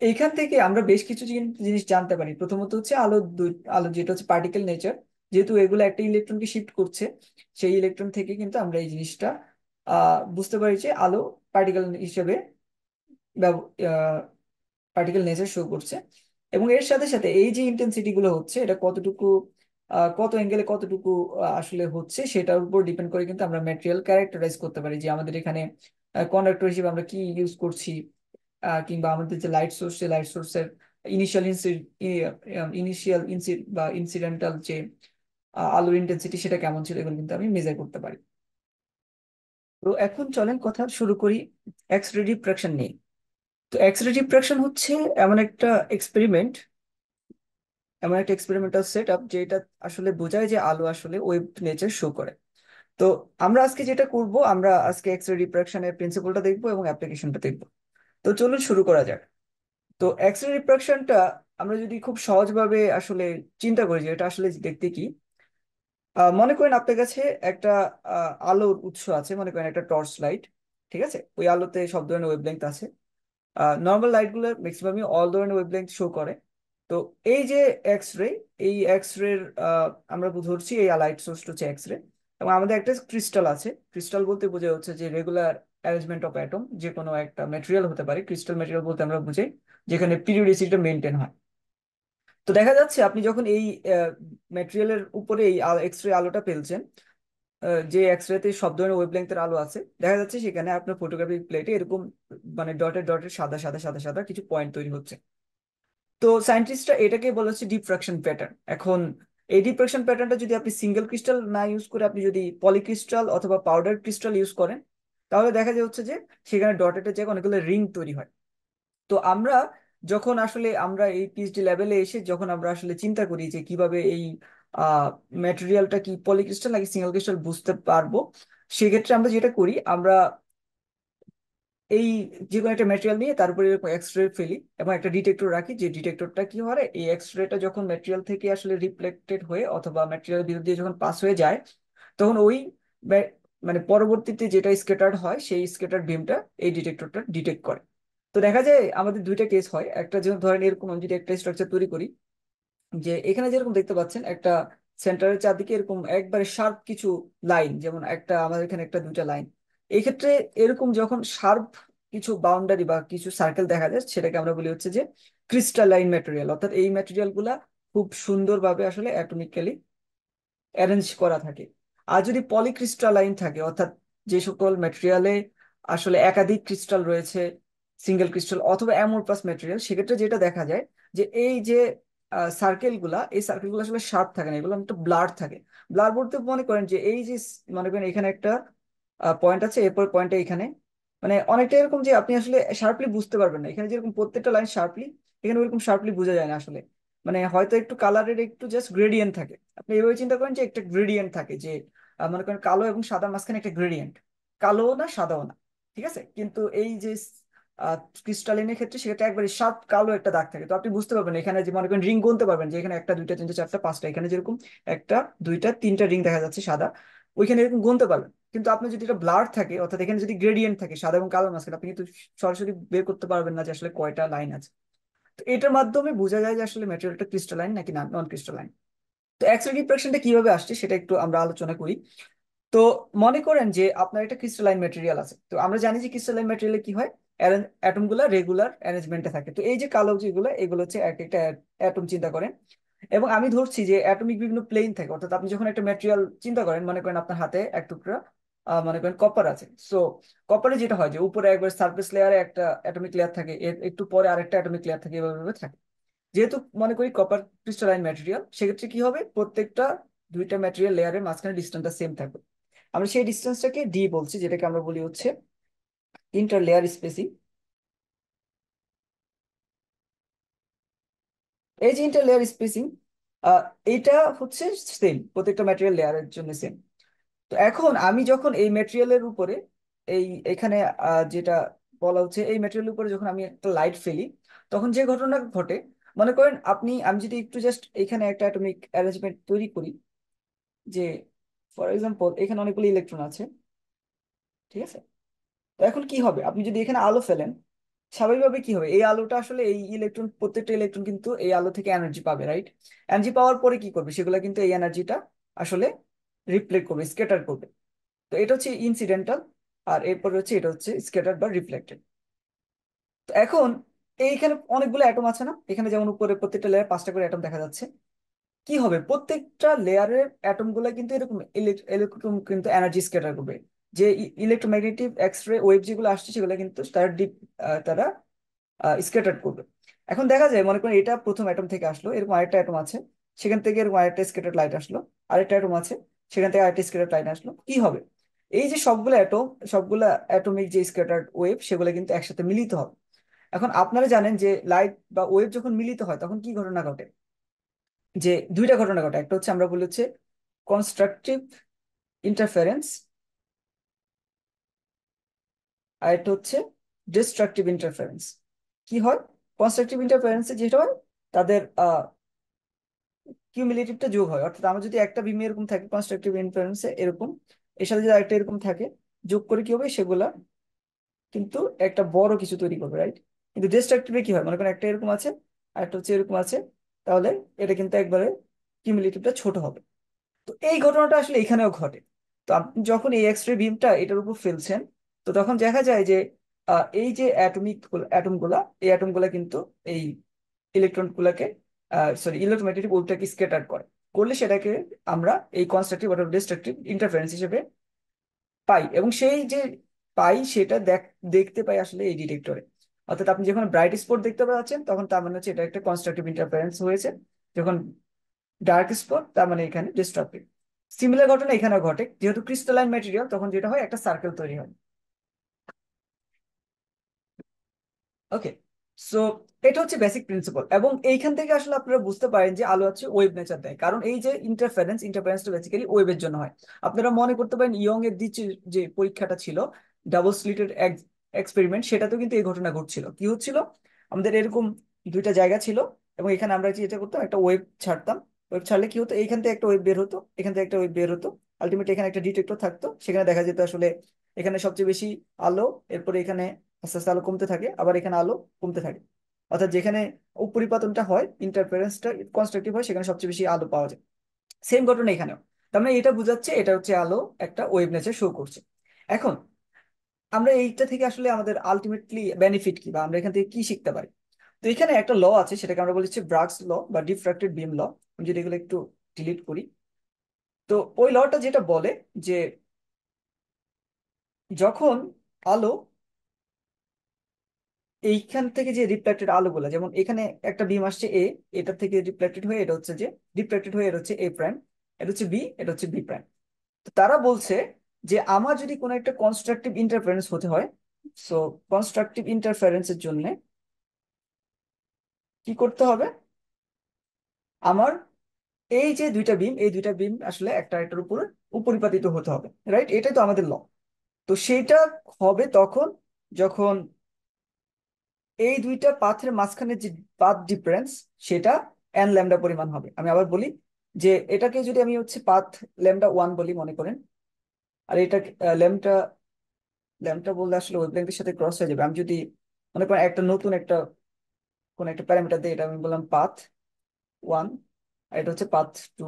এইখান থেকে আমরা বেশ কিছু জিনিস জানতে পারি প্রথমত হচ্ছে আলো আলো যেটা হচ্ছে পার্টিকেল নেচার যেহেতু এগুলো একটা ইলেকট্রনকে শিফট করছে সেই ইলেকট্রন থেকে কিন্তু আমরা এই জিনিসটা বুঝতে পারি যে আলো পার্টিকেল হিসেবে পার্টিকেল নেচার শো করছে এবং এর সাথে সাথে এই যে ইন্টেন্সিটি গুলো হচ্ছে এটা কতটুকু কত অ্যাঙ্গেলে কতটুকু আসলে হচ্ছে সেটার উপর ডিপেন্ড করে কিন্তু আমরা ম্যাটেরিয়াল ক্যারেক্টারাইজ করতে পারি যে আমাদের এখানে কন্ডাক্টর হিসেবে আমরা কি ইউজ করছি কিংবা আমাদের যে লাইট সোর্স সে লাইট সোর্সের ইনিশিয়াল ইনিশিয়াল ইনসি বা ইনসিডেন্টাল যে আলোর ইন্টেন্সিটি সেটা কেমন ছিল এগুলো কিন্তু আমি মেজার করতে পারি তো এখন চলেন কথা শুরু করি এক্স রে ডিফ্রাকশন নিয়ে তো এক্স রে ডিফ্রাকশন হচ্ছে এমন একটা এক্সপেরিমেন্ট এমন একটা এক্সপেরিমেন্টাল সেট আপ যেটা আসলে বোঝায় যে আলো আসলে ওয়েব নেচার শো করে তো আমরা আজকে যেটা করব আমরা আজকে এক্স রে ডিফ্রাকশনের প্রিন্সিপালটা দেখবো এবং অ্যাপ্লিকেশনটা দেখব তো চলুন শুরু করা যাক তো এক্স রে ডিফ্রাকশনটা আমরা যদি খুব সহজভাবে আসলে চিন্তা করি যে এটা আসলে দেখতে কি মনে করেন আপনার কাছে একটা আলোর উৎস আছে মনে করেন একটা টর্চ লাইট ঠিক আছে ওই আলোতে সব ধরনের ওয়েবলেন্থ আছে নর্মাল লাইটগুলো ম্যাক্সিমামই অল ধরনের ওয়েবলেন্থ শো করে তো এই যে এক্স রে এই এক্স রের আমরা ধরছি এই লাইট সোর্স হচ্ছে এক্স রে এবং আমাদের একটা ক্রিস্টাল আছে ক্রিস্টাল বলতে বোঝা হচ্ছে যে রেগুলার অ্যারেঞ্জমেন্ট অফ অ্যাটম যে কোনো একটা ম্যাটেরিয়াল হতে পারে ক্রিস্টাল ম্যাটেরিয়াল বলতে আমরা বুঝি যেখানে পিরিয়ডিসিটিটা মেনটেন হয় তো দেখা যাচ্ছে আপনি যখন এই ম্যাটেরিয়ালের উপরে এই এক্স রে আলোটা ফেলছেন যে এক্স রেতে সব ধরনের ওয়েবলেংথের আলো আছে দেখা যাচ্ছে সেখানে আপনার ফটোগ্রাফিক প্লেটে এরকম মানে ডটের ডটের সাদা সাদা সাদা সাদা কিছু পয়েন্ট তৈরি হচ্ছে তো সায়েন্টিস্টরা এটাকে বলা হচ্ছে ডিফ্রাকশন প্যাটার্ন এখন এই ডিফ্রাকশন প্যাটার্নটা যদি আপনি সিঙ্গেল ক্রিস্টাল না ইউজ করে আপনি যদি পলিক্রিস্টাল অথবা পাউডার ক্রিস্টাল ইউজ করেন তাহলে দেখা যাচ্ছে যে সেখানে ডটেটের জায়গায় অনেকগুলো রিং তৈরি হয় তো আমরা যখন আসলে আমরা এই পিএইচডি লেভেলে এসে যখন আমরা আসলে চিন্তা করি যে কিভাবে এই ম্যাটেরিয়ালটা কি পলিক্রিস্টাল নাকি সিঙ্গেল ক্রিস্টাল বুঝতে পারবো সেক্ষেত্রে আমরা যেটা করি আমরা এই যে কোনো একটা ম্যাটেরিয়াল নিয়ে তারপরে এরকম এক্স রে ফেলি এবং একটা ডিটেক্টর রাখি যে ডিটেক্টরটা কি হয় এই এক্স রেটা যখন ম্যাটেরিয়াল থেকে আসলে রিফ্লেক্টেড হয়ে অথবা ম্যাটেরিয়াল ভিতর দিয়ে যখন পাস হয়ে যায় তখন ওই মানে পরবর্তীতে যেটা স্কেটার্ড হয় সেই স্কেটার বিমটা এই ডিটেক্টরটা ডিটেক্ট করে তো দেখা যায় আমাদের দুইটা কেস হয় একটা যেমন ধরেন এরকম আমি যদি একটা স্ট্রাকচার তৈরি করি যে এখানে যেরকম দেখতে পাচ্ছেন একটা সেন্টারের চারদিকে এরকম একবারে শার্প কিছু লাইন যেমন একটা আমাদের এখানে একটা দুটা লাইন এই ক্ষেত্রে এরকম যখন শার্প কিছু বাউন্ডারি বা কিছু সার্কেল দেখা যায় সেটাকে আমরা বলি হচ্ছে যে ক্রিস্টালাইন ম্যাটেরিয়াল অর্থাৎ এই গুলা খুব সুন্দরভাবে আসলে অ্যাটমিক্যালি অ্যারেঞ্জ করা থাকে আর যদি পলিক্রিস্টালাইন থাকে অর্থাৎ যে সকল ম্যাটেরিয়ালে আসলে একাধিক ক্রিস্টাল রয়েছে সিঙ্গেল ক্রিস্টাল অথবা অ্যামোর প্লাস ম্যাটেরিয়াল সেক্ষেত্রে যেটা দেখা যায় যে এই যে সার্কেলগুলা এই সার্কেলগুলো আসলে শার্প থাকে না এগুলো একটা ব্লার থাকে ব্লার বলতে মনে করেন যে এই যে মনে করেন এখানে একটা পয়েন্ট আছে এরপর পয়েন্ট এখানে মানে অনেকটা এরকম যে আপনি আসলে শার্পলি বুঝতে পারবেন না এখানে যেরকম প্রত্যেকটা লাইন শার্পলি এখানে ওরকম শার্পলি বোঝা যায় না আসলে মানে হয়তো একটু কালারের একটু জাস্ট গ্রেডিয়েন্ট থাকে আপনি এভাবে চিন্তা করেন যে একটা গ্রেডিয়েন্ট থাকে যে মনে করেন কালো এবং সাদা মাঝখানে একটা গ্রেডিয়েন্ট কালো না সাদাও না ঠিক আছে কিন্তু এই যে ক্রিস্টালিনের ক্ষেত্রে সেটা একবারে সাত কালো একটা দাগ থাকে তো আপনি বুঝতে পারবেন এখানে যে মনে করেন রিং গুনতে পারবেন যে এখানে একটা দুইটা তিনটা চারটা পাঁচটা এখানে যেরকম একটা দুইটা তিনটা রিং দেখা যাচ্ছে সাদা ওইখানে এরকম গুনতে পারবেন কিন্তু আপনি যদি এটা ব্লার থাকে অর্থাৎ এখানে যদি গ্রেডিয়েন্ট থাকে সাদা এবং কালো মাঝখানে আপনি কিন্তু সরাসরি বের করতে পারবেন না যে আসলে কয়টা লাইন আছে তো এটার মাধ্যমে বোঝা যায় যে আসলে ম্যাটেরিয়ালটা ক্রিস্টালাইন নাকি নন ক্রিস্টালাইন তো এক্সরে রিফ্রাকশনটা কিভাবে আসছে সেটা একটু আমরা আলোচনা করি তো মনে করেন যে আপনার একটা ক্রিস্টালাইন ম্যাটেরিয়াল আছে তো আমরা জানি যে ক্রিস্টালাইন ম্যাটেরিয়ালে কি হয় অ্যাটমগুলো রেগুলার অ্যারেঞ্জমেন্টে থাকে তো এই যে কালো যেগুলো এগুলো হচ্ছে এক একটা অ্যাটম চিন্তা করেন এবং আমি ধরছি যে অ্যাটমিক বিভিন্ন প্লেন থাকে অর্থাৎ আপনি যখন একটা ম্যাটেরিয়াল চিন্তা করেন মনে করেন আপনার হাতে এক টুকরা মনে করেন কপার আছে সো কপারে যেটা হয় যে উপরে একবার সার্ফেস লেয়ারে একটা অ্যাটমিক লেয়ার থাকে এর একটু পরে আরেকটা অ্যাটমিক লেয়ার থাকে এভাবে থাকে যেহেতু মনে করি কপার ক্রিস্টালাইন ম্যাটেরিয়াল সেক্ষেত্রে কি হবে প্রত্যেকটা দুইটা ম্যাটেরিয়াল লেয়ারের মাঝখানে ডিস্টেন্সটা সেম থাকবে আমরা সেই ডিস্টেন্সটাকে ডি বলছি যেটাকে আমরা বলি হচ্ছে interlayer spacing এই যে ইন্টারলেয়ার স্পেসিং এটা হচ্ছে সেম প্রত্যেকটা ম্যাটেরিয়াল লেয়ারের জন্য সেম তো এখন আমি যখন এই ম্যাটেরিয়ালের উপরে এই এখানে যেটা বলা হচ্ছে এই ম্যাটেরিয়ালের উপরে যখন আমি একটা লাইট ফেলি তখন যে ঘটনা ঘটে মনে করেন আপনি আমি যদি একটু জাস্ট এখানে একটা অ্যাটমিক অ্যারেঞ্জমেন্ট তৈরি করি যে ফর এক্সাম্পল এখানে অনেকগুলো ইলেকট্রন আছে ঠিক আছে তো এখন কি হবে আপনি যদি এখানে আলো ফেলেন স্বাভাবিকভাবে কি হবে এই আলোটা আসলে এই ইলেকট্রন প্রত্যেকটা ইলেকট্রন কিন্তু এই আলো থেকে এনার্জি পাবে রাইট এনার্জি পাওয়ার পরে কি করবে সেগুলো কিন্তু এই এনার্জিটা আসলে রিফ্লেক্ট করবে স্কেটার করবে তো এটা হচ্ছে ইনসিডেন্টাল আর এরপরে হচ্ছে এটা হচ্ছে স্কেটার বা রিফ্লেক্টেড তো এখন এইখানে অনেকগুলো অ্যাটম আছে না এখানে যেমন উপরে প্রত্যেকটা লেয়ার পাঁচটা করে অ্যাটম দেখা যাচ্ছে কি হবে প্রত্যেকটা লেয়ারের অ্যাটমগুলো কিন্তু এরকম ইলেকট্রন কিন্তু এনার্জি স্কেটার করবে যে ইলেকট্রোম্যাগনেটিক এক্স রে ওয়েভ যেগুলো আসছে সেগুলো কিন্তু তারা ডিপ তারা স্কেটার করবে এখন দেখা যায় মনে করেন এটা প্রথম অ্যাটম থেকে আসলো এরকম আরেকটা অ্যাটম আছে সেখান থেকে এরকম আরেকটা স্কেটার লাইট আসলো আরেকটা অ্যাটম আছে সেখান থেকে আরেকটা স্কেটার লাইট আসলো কি হবে এই যে সবগুলো অ্যাটম সবগুলো অ্যাটমিক যে স্কেটার ওয়েভ সেগুলো কিন্তু একসাথে মিলিত হবে এখন আপনারা জানেন যে লাইট বা ওয়েভ যখন মিলিত হয় তখন কি ঘটনা ঘটে যে দুইটা ঘটনা ঘটে একটা হচ্ছে আমরা বলি হচ্ছে কনস্ট্রাকটিভ ইন্টারফারেন্স আর এটা হচ্ছে ডিস্ট্রাকটিভ ইন্টারফারেন্স কি হয় কনস্ট্রাকটিভ ইন্টারফারেন্সে যেটা হয় তাদের কিউমিলেটিভটা যোগ হয় অর্থাৎ আমার যদি একটা বিমে এরকম থাকে কনস্ট্রাকটিভ ইনফারেন্সে এরকম এর সাথে যদি আরেকটা এরকম থাকে যোগ করে কি হবে সেগুলা কিন্তু একটা বড় কিছু তৈরি করবে রাইট কিন্তু ডিস্ট্রাকটিভে কি হয় মনে করেন একটা এরকম আছে আর একটা হচ্ছে এরকম আছে তাহলে এটা কিন্তু একবারে কিউমিলেটিভটা ছোট হবে তো এই ঘটনাটা আসলে এখানেও ঘটে তো আপনি যখন এই এক্স রে বিমটা এটার উপর ফেলছেন তো তখন দেখা যায় যে এই যে অ্যাটমিক অ্যাটমগুলা এই অ্যাটমগুলা কিন্তু এই ইলেকট্রনগুলাকে সরি ইলেকট্রোম্যাগনেটিক ওয়েভটাকে স্কেটার করে করলে সেটাকে আমরা এই কনস্ট্রাকটিভ অথবা ডিস্ট্রাকটিভ ইন্টারফারেন্স হিসেবে পাই এবং সেই যে পাই সেটা দেখতে পাই আসলে এই ডিটেক্টরে অর্থাৎ আপনি যখন ব্রাইট স্পট দেখতে পাচ্ছেন তখন তার মানে হচ্ছে এটা একটা কনস্ট্রাকটিভ ইন্টারফারেন্স হয়েছে যখন ডার্ক স্পট তার মানে এখানে ডিস্ট্রাকটিভ সিমিলার ঘটনা এখানে ঘটে যেহেতু ক্রিস্টালাইন ম্যাটেরিয়াল তখন যেটা হয় একটা সার্কেল তৈরি হয় ওকে সো এটা হচ্ছে বেসিক প্রিন্সিপাল এবং এইখান থেকে আসলে আপনারা বুঝতে পারেন যে আলো হচ্ছে ওয়েব নেচার দেয় কারণ এই যে ইন্টারফারেন্স ইন্টারফারেন্সটা বেসিক্যালি ওয়েবের জন্য হয় আপনারা মনে করতে পারেন ইয়ং এর দিচ্ছে যে পরীক্ষাটা ছিল ডাবল স্লিটের এক্সপেরিমেন্ট সেটাতেও কিন্তু এই ঘটনা ঘটছিল কি হচ্ছিল আমাদের এরকম দুইটা জায়গা ছিল এবং এখানে আমরা যেটা করতাম একটা ওয়েব ছাড়তাম ওয়েব ছাড়লে কি হতো এখান থেকে একটা ওয়েব বের হতো এখান থেকে একটা ওয়েব বের হতো আলটিমেটলি এখানে একটা ডিটেক্টর থাকতো সেখানে দেখা যেত আসলে এখানে সবচেয়ে বেশি আলো এরপরে এখানে আস্তে আস্তে আলো কমতে থাকে আবার এখানে আলো কমতে থাকে অর্থাৎ যেখানে উপরিপাতনটা হয় ইন্টারফারেন্সটা কনস্ট্রাকটিভ হয় সেখানে সবচেয়ে বেশি আলো পাওয়া যায় সেম ঘটনা এখানেও তার মানে এটা বোঝাচ্ছে এটা হচ্ছে আলো একটা ওয়েব নেচার শো করছে এখন আমরা এইটা থেকে আসলে আমাদের আলটিমেটলি বেনিফিট কি বা আমরা এখান থেকে কি শিখতে পারি তো এখানে একটা ল আছে সেটাকে আমরা বলছি ব্রাগস ল বা ডিফ্রাক্টেড বিম ল আমি যদি এগুলো একটু ডিলিট করি তো ওই লটা যেটা বলে যে যখন আলো এইখান থেকে যে রিফ্লেক্টেড আলোগুলো যেমন এখানে একটা বিম আসছে এ এটা থেকে রিফ্লেক্টেড হয়ে এটা হচ্ছে যে রিফ্লেক্টেড হয়ে এটা হচ্ছে এ প্রাইম এটা হচ্ছে বি এটা হচ্ছে বি প্রাইম তো তারা বলছে যে আমার যদি কোনো একটা কনস্ট্রাকটিভ ইন্টারফারেন্স হতে হয় সো কনস্ট্রাকটিভ ইন্টারফারেন্সের জন্য কি করতে হবে আমার এই যে দুইটা বিম এই দুইটা বিম আসলে একটা একটার উপরে উপরিপাতিত হতে হবে রাইট এটাই তো আমাদের ল তো সেটা হবে তখন যখন এই দুইটা পাথের মাঝখানে যে পাথ ডিফারেন্স সেটা এন ল্যামডা পরিমাণ হবে আমি আবার বলি যে এটাকে যদি আমি হচ্ছে পাথ ল্যামডা ওয়ান বলি মনে করেন আর এটা ল্যামটা ল্যাম্পটা বললে আসলে ওয়েবলেন্থের সাথে ক্রস হয়ে যাবে আমি যদি মনে করেন একটা নতুন একটা কোন একটা প্যারামিটার দিয়ে এটা আমি বললাম পাথ ওয়ান আর এটা হচ্ছে পাথ টু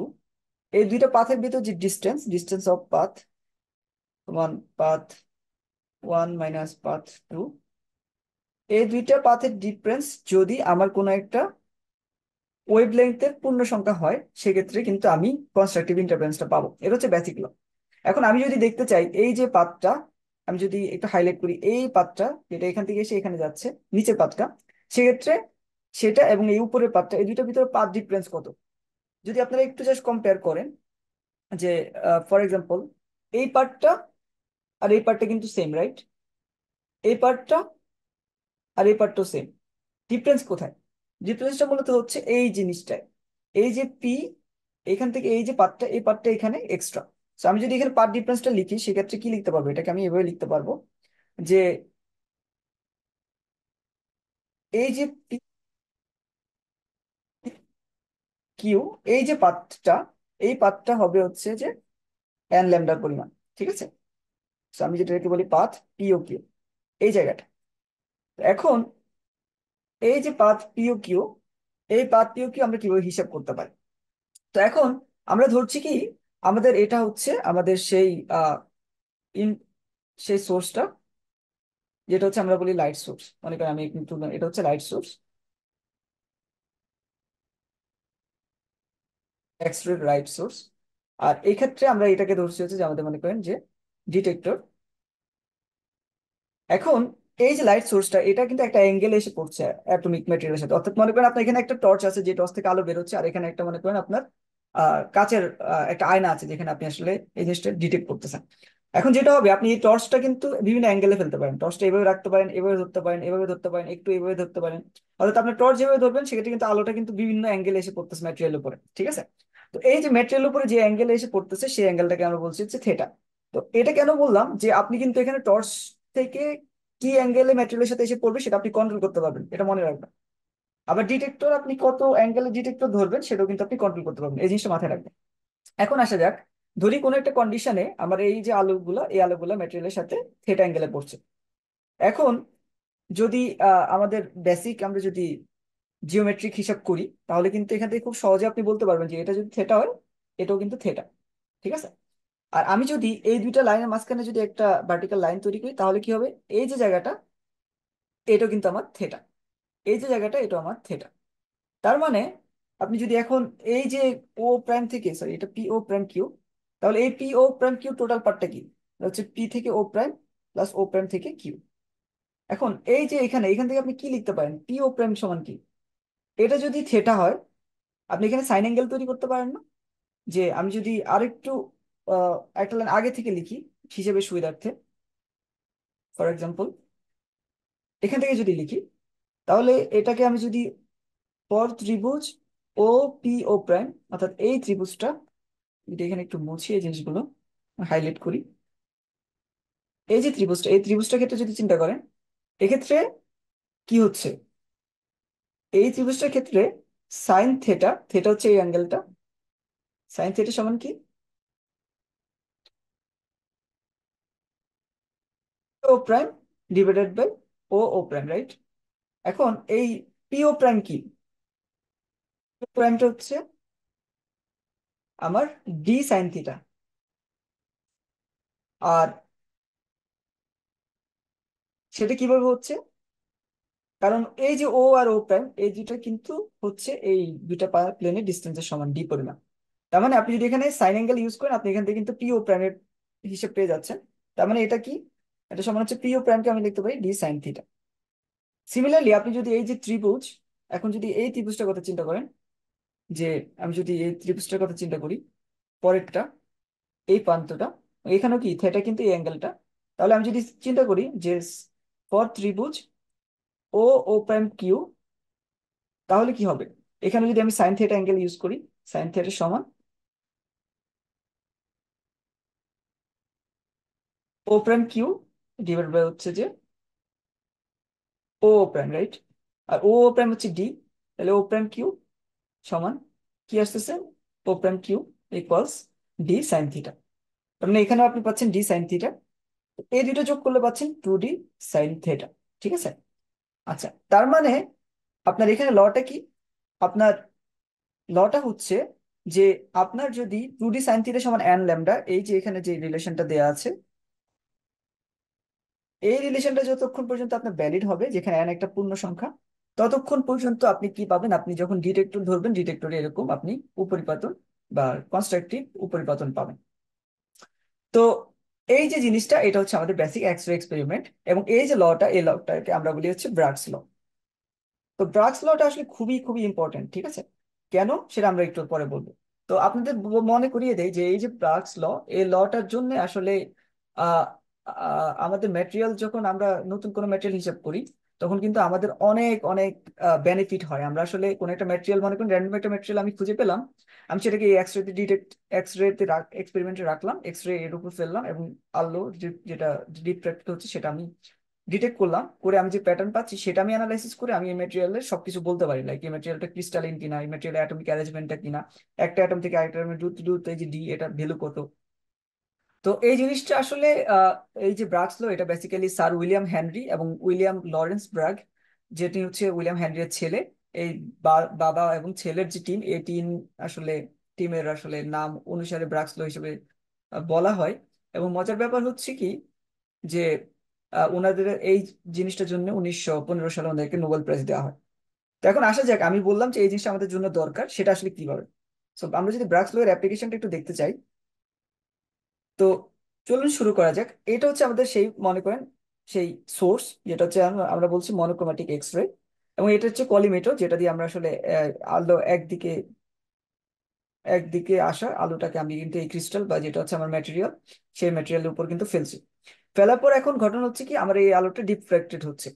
এই দুইটা পাথের ভিতর যে ডিস্টেন্স ডিস্টেন্স অফ পাথ সমান path one minus path two এই দুইটা পাথের ডিফারেন্স যদি আমার কোনো একটা ওয়েভ পূর্ণ সংখ্যা হয় সেক্ষেত্রে কিন্তু আমি কনস্ট্রাকটিভ ইন্টারফারেন্সটা পাবো এটা হচ্ছে বেসিক ল এখন আমি যদি দেখতে চাই এই যে পাতটা আমি যদি একটু হাইলাইট করি এই পাতটা যেটা এখান থেকে এসে এখানে যাচ্ছে নিচের পাতটা সেক্ষেত্রে সেটা এবং এই উপরের পাতটা এই দুইটার ভিতরে পাত ডিফারেন্স কত যদি আপনারা একটু জাস্ট কম্পেয়ার করেন যে ফর এক্সাম্পল এই পার্টটা আর এই পার্টটা কিন্তু সেম রাইট এই পার্টটা আর এই পার্টটা সেম ডিফারেন্স কোথায় ডিফারেন্সটা মূলত হচ্ছে এই জিনিসটায় এই যে পি এখান থেকে এই যে পার্টটা এই পার্টটা এখানে এক্সট্রা সো আমি যদি এখানে পার্ট ডিফারেন্সটা লিখি সেক্ষেত্রে কি লিখতে পারবো এটাকে আমি এভাবে লিখতে পারবো যে এই যে পি কিউ এই যে পাতটা এই পাতটা হবে হচ্ছে যে এন ল্যামডার পরিমাণ ঠিক আছে আমি যেটা বলি পাথ পিও কিউ এই জায়গাটা এখন এই যে পাথ পিও কিউ এই পাথ পিও কিউ আমরা কিভাবে হিসাব করতে পারি তো এখন আমরা ধরছি কি আমাদের এটা হচ্ছে আমাদের সেই ইন সেই সোর্সটা যেটা হচ্ছে আমরা বলি লাইট সোর্স মনে করেন আমি কিন্তু এটা হচ্ছে light source ray light source আর এই ক্ষেত্রে আমরা এটাকে ধরছি হচ্ছে যে আমাদের মনে করেন যে ডিটেক্টর এখন এই যে লাইট সোর্সটা এটা কিন্তু একটা অ্যাঙ্গেল এসে পড়ছে অ্যাটমিক ম্যাটেরিয়ালের সাথে অর্থাৎ মনে করেন আপনার এখানে একটা টর্চ আছে যে টর্চ থেকে আলো বেরোচ্ছে আর এখানে একটা মনে করেন আপনার কাচের একটা আয়না আছে যেখানে আপনি আসলে এই জিনিসটা ডিটেক্ট করতেছেন এখন যেটা হবে আপনি এই টর্চটা কিন্তু বিভিন্ন অ্যাঙ্গেলে ফেলতে পারেন টর্চটা এভাবে রাখতে পারেন এভাবে ধরতে পারেন এভাবে ধরতে পারেন একটু এভাবে ধরতে পারেন অর্থাৎ আপনি টর্চ যেভাবে ধরবেন সেক্ষেত্রে কিন্তু আলোটা কিন্তু বিভিন্ন অ্যাঙ্গেলে এসে পড়তেছে ম্যাটেরিয়াল উপরে ঠিক আছে তো এই যে ম্যাটেরিয়াল উপরে যে অ্যাঙ্গেলে এসে পড়তেছে সেই অ্যাঙ্গেলটাকে আমরা বলছি হচ্ছে থেটা তো এটা কেন বললাম যে আপনি কিন্তু এখানে টর্চ থেকে কি অ্যাঙ্গেলে ম্যাটেরিয়ালের সাথে এসে পড়বে সেটা আপনি কন্ট্রোল করতে পারবেন এটা মনে রাখবেন আবার ডিটেক্টর আপনি কত অ্যাঙ্গেলে ডিটেক্টর ধরবেন সেটাও কিন্তু আপনি কন্ট্রোল করতে পারবেন এই জিনিসটা মাথায় রাখবেন এখন আসা যাক ধরি কোনো একটা কন্ডিশনে আমার এই যে আলোগুলো এই আলোগুলো ম্যাটেরিয়ালের সাথে থেটা অ্যাঙ্গেলে পড়ছে এখন যদি আমাদের বেসিক আমরা যদি জিওমেট্রিক হিসাব করি তাহলে কিন্তু এখান থেকে খুব সহজে আপনি বলতে পারবেন যে এটা যদি থেটা হয় এটাও কিন্তু থেটা ঠিক আছে আর আমি যদি এই দুইটা লাইনের মাঝখানে যদি একটা ভার্টিক্যাল লাইন তৈরি করি তাহলে কি হবে এই যে জায়গাটা এটা কিন্তু আমার থেটা এই যে জায়গাটা এটা আমার থেটা তার মানে আপনি যদি এখন এই যে ও প্রাইম থেকে সরি এটা পি ও প্রাইম কিউ তাহলে এই P O prime Q total পার্টটা কি হচ্ছে পি থেকে O prime plus O prime থেকে কিউ এখন এই যে এখানে এখান থেকে আপনি কি লিখতে পারেন পি ও প্রাইম সমান কি এটা যদি থেটা হয় আপনি এখানে সাইন অ্যাঙ্গেল তৈরি করতে পারেন না যে আমি যদি আরেকটু একটা লাইন আগে থেকে লিখি হিসেবে সুবিধার্থে ফর এক্সাম্পল এখান থেকে যদি লিখি তাহলে এটাকে আমি যদি পর ত্রিভুজ ও পি ও প্রাইম অর্থাৎ এই ত্রিভুজটা যদি এখানে একটু মুছিয়ে জিনিসগুলো হাইলাইট করি এই যে ত্রিভুজটা এই ত্রিভুজটার ক্ষেত্রে যদি চিন্তা করেন এক্ষেত্রে কি হচ্ছে এই ত্রিভুজটার ক্ষেত্রে সাইন থেটা থেটা হচ্ছে এই অ্যাঙ্গেলটা সাইন থেটা সমান কি O prime divided by O O prime right এখন এই পিও প্রাইম কি প্রাইমটা হচ্ছে আমার ডি সাইন থিটা আর সেটা কিভাবে হচ্ছে কারণ এই যে ও আর ও প্রাইম এই দুটা কিন্তু হচ্ছে এই দুটা প্লেনের ডিস্টেন্সের সমান ডি পরিমাণ তার মানে আপনি যদি এখানে সাইন অ্যাঙ্গেল ইউজ করেন আপনি এখান থেকে কিন্তু পিও প্রাইমের হিসেব পেয়ে যাচ্ছেন তার মানে এটা কি এটা সমান হচ্ছে পিও প্রাইমকে আমি লিখতে পারি ডি সাইন থিটা সিমিলারলি আপনি যদি এই যে ত্রিভুজ এখন যদি এই ত্রিভুজটার কথা চিন্তা করেন যে আমি যদি এই ত্রিভুজটার কথা চিন্তা করি পরেরটা এই প্রান্তটা এখানেও কি থেটা কিন্তু এই অ্যাঙ্গেলটা তাহলে আমি যদি চিন্তা করি যে ফর ত্রিভুজ ও ও প্রাইম কিউ তাহলে কি হবে এখানে যদি আমি সাইন থিয়েটার অ্যাঙ্গেল ইউজ করি সাইন থিয়েটার সমান O prime Q divide by হচ্ছে যে ও প্রাইম রাইট আর ও প্রাইম হচ্ছে ডি তাহলে ও প্রাইম কিউ সমান কি আসতেছে O prime Q equals D sine theta তার মানে এখানেও আপনি পাচ্ছেন ডি সাইন থিটা এই দুটো যোগ করলে পাচ্ছেন টু ডি সাইন থিটা ঠিক আছে আচ্ছা তার মানে আপনার এখানে লটা কি আপনার লটা হচ্ছে যে আপনার যদি টু ডি সাইন থিটা সমান এন ল্যামডা এই যে এখানে যে রিলেশনটা দেয়া আছে এই রিলেশনটা যতক্ষণ পর্যন্ত আপনার ভ্যালিড হবে যেখানে এন একটা পূর্ণ সংখ্যা ততক্ষণ পর্যন্ত আপনি কি পাবেন আপনি যখন ডিটেক্টর ধরবেন ডিটেক্টরে এরকম আপনি উপরিপাতন বা কনস্ট্রাকটিভ উপরিপাতন পাবেন তো এই যে জিনিসটা এটা হচ্ছে আমাদের বেসিক এক্স রে এক্সপেরিমেন্ট এবং এই যে লটা এই লটাকে আমরা বলি হচ্ছে ব্রাগস ল তো ব্রাগস লটা আসলে খুবই খুবই ইম্পর্টেন্ট ঠিক আছে কেন সেটা আমরা একটু পরে বলবো তো আপনাদের মনে করিয়ে দেয় যে এই যে ব্রাগস ল এই লটার জন্য আসলে আমাদের ম্যাটেরিয়াল যখন আমরা নতুন কোনো ম্যাটেরিয়াল হিসাব করি তখন কিন্তু আমাদের অনেক অনেক বেনিফিট হয় আমরা আসলে কোন একটা ম্যাটেরিয়াল মনে করেন র্যান্ডম একটা ম্যাটেরিয়াল আমি খুঁজে পেলাম আমি সেটাকে এক্স রেতে ডিটেক্ট এক্স রেতে এক্সপেরিমেন্টে রাখলাম এক্স রে এর উপর ফেললাম এবং আলো যেটা ডিফ্রাক্ট হচ্ছে সেটা আমি ডিটেক্ট করলাম করে আমি যে প্যাটার্ন পাচ্ছি সেটা আমি অ্যানালাইসিস করে আমি এই ম্যাটেরিয়ালের সবকিছু বলতে পারি লাইক এই ম্যাটেরিয়ালটা ক্রিস্টালিন কিনা এই ম্যাটেরিয়াল অ্যাটমিক অ্যারেঞ্জমেন্টটা কিনা একটা অ্যাটম থেকে আরেকটা দ্রুত দ্রুত এই যে ডি এটা ভ্যালু কত তো এই জিনিসটা আসলে এই যে ব্রাগস লো এটা বেসিক্যালি স্যার উইলিয়াম হেনরি এবং উইলিয়াম লরেন্স ব্রাগ যেটি হচ্ছে উইলিয়াম হেনরির ছেলে এই বাবা এবং ছেলের যে টিম এই টিম আসলে টিমের আসলে নাম অনুসারে ব্রাগস লো হিসেবে বলা হয় এবং মজার ব্যাপার হচ্ছে কি যে ওনাদের এই জিনিসটার জন্য উনিশশো পনেরো সালে ওনাদেরকে নোবেল প্রাইজ দেওয়া হয় তো এখন আসা যাক আমি বললাম যে এই জিনিসটা আমাদের জন্য দরকার সেটা আসলে কিভাবে সো আমরা যদি ব্রাগস ল এর অ্যাপ্লিকেশনটা একটু দেখতে চাই তো চলুন শুরু করা যাক এটা হচ্ছে আমাদের সেই মনে করেন সেই সোর্স যেটা হচ্ছে আমরা বলছি মনোক্রোমাটিক এক্স রে এবং এটা হচ্ছে কলিমেটো যেটা দিয়ে আমরা আসলে আলো একদিকে একদিকে আসা আলোটাকে আমি কিন্তু এই ক্রিস্টাল বা যেটা হচ্ছে আমার ম্যাটেরিয়াল সেই ম্যাটেরিয়ালের উপর কিন্তু ফেলছি ফেলার পর এখন ঘটনা হচ্ছে কি আমার এই আলোটা ডিফ্র্যাক্টেড হচ্ছে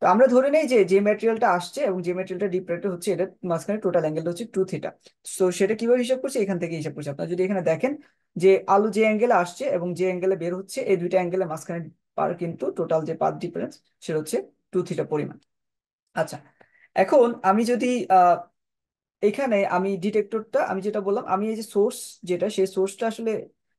তো আমরা ধরে নেই যে যে ম্যাটেরিয়ালটা আসছে এবং যে ম্যাটেরিয়ালটা রিপ্রেজেন্ট হচ্ছে এটা মাঝখানে টোটাল অ্যাঙ্গেলটা হচ্ছে টু থিটা সো সেটা কিভাবে হিসাব করছে এখান থেকে হিসাব করছে আপনারা যদি এখানে দেখেন যে আলু যে অ্যাঙ্গেলে আসছে এবং যে অ্যাঙ্গেলে বের হচ্ছে এই দুইটা অ্যাঙ্গেলে মাঝখানে পার কিন্তু টোটাল যে পাথ ডিফারেন্স সেটা হচ্ছে টু থিটা পরিমাণ আচ্ছা এখন আমি যদি এখানে আমি ডিটেক্টরটা আমি যেটা বললাম আমি এই যে সোর্স যেটা সেই সোর্সটা আসলে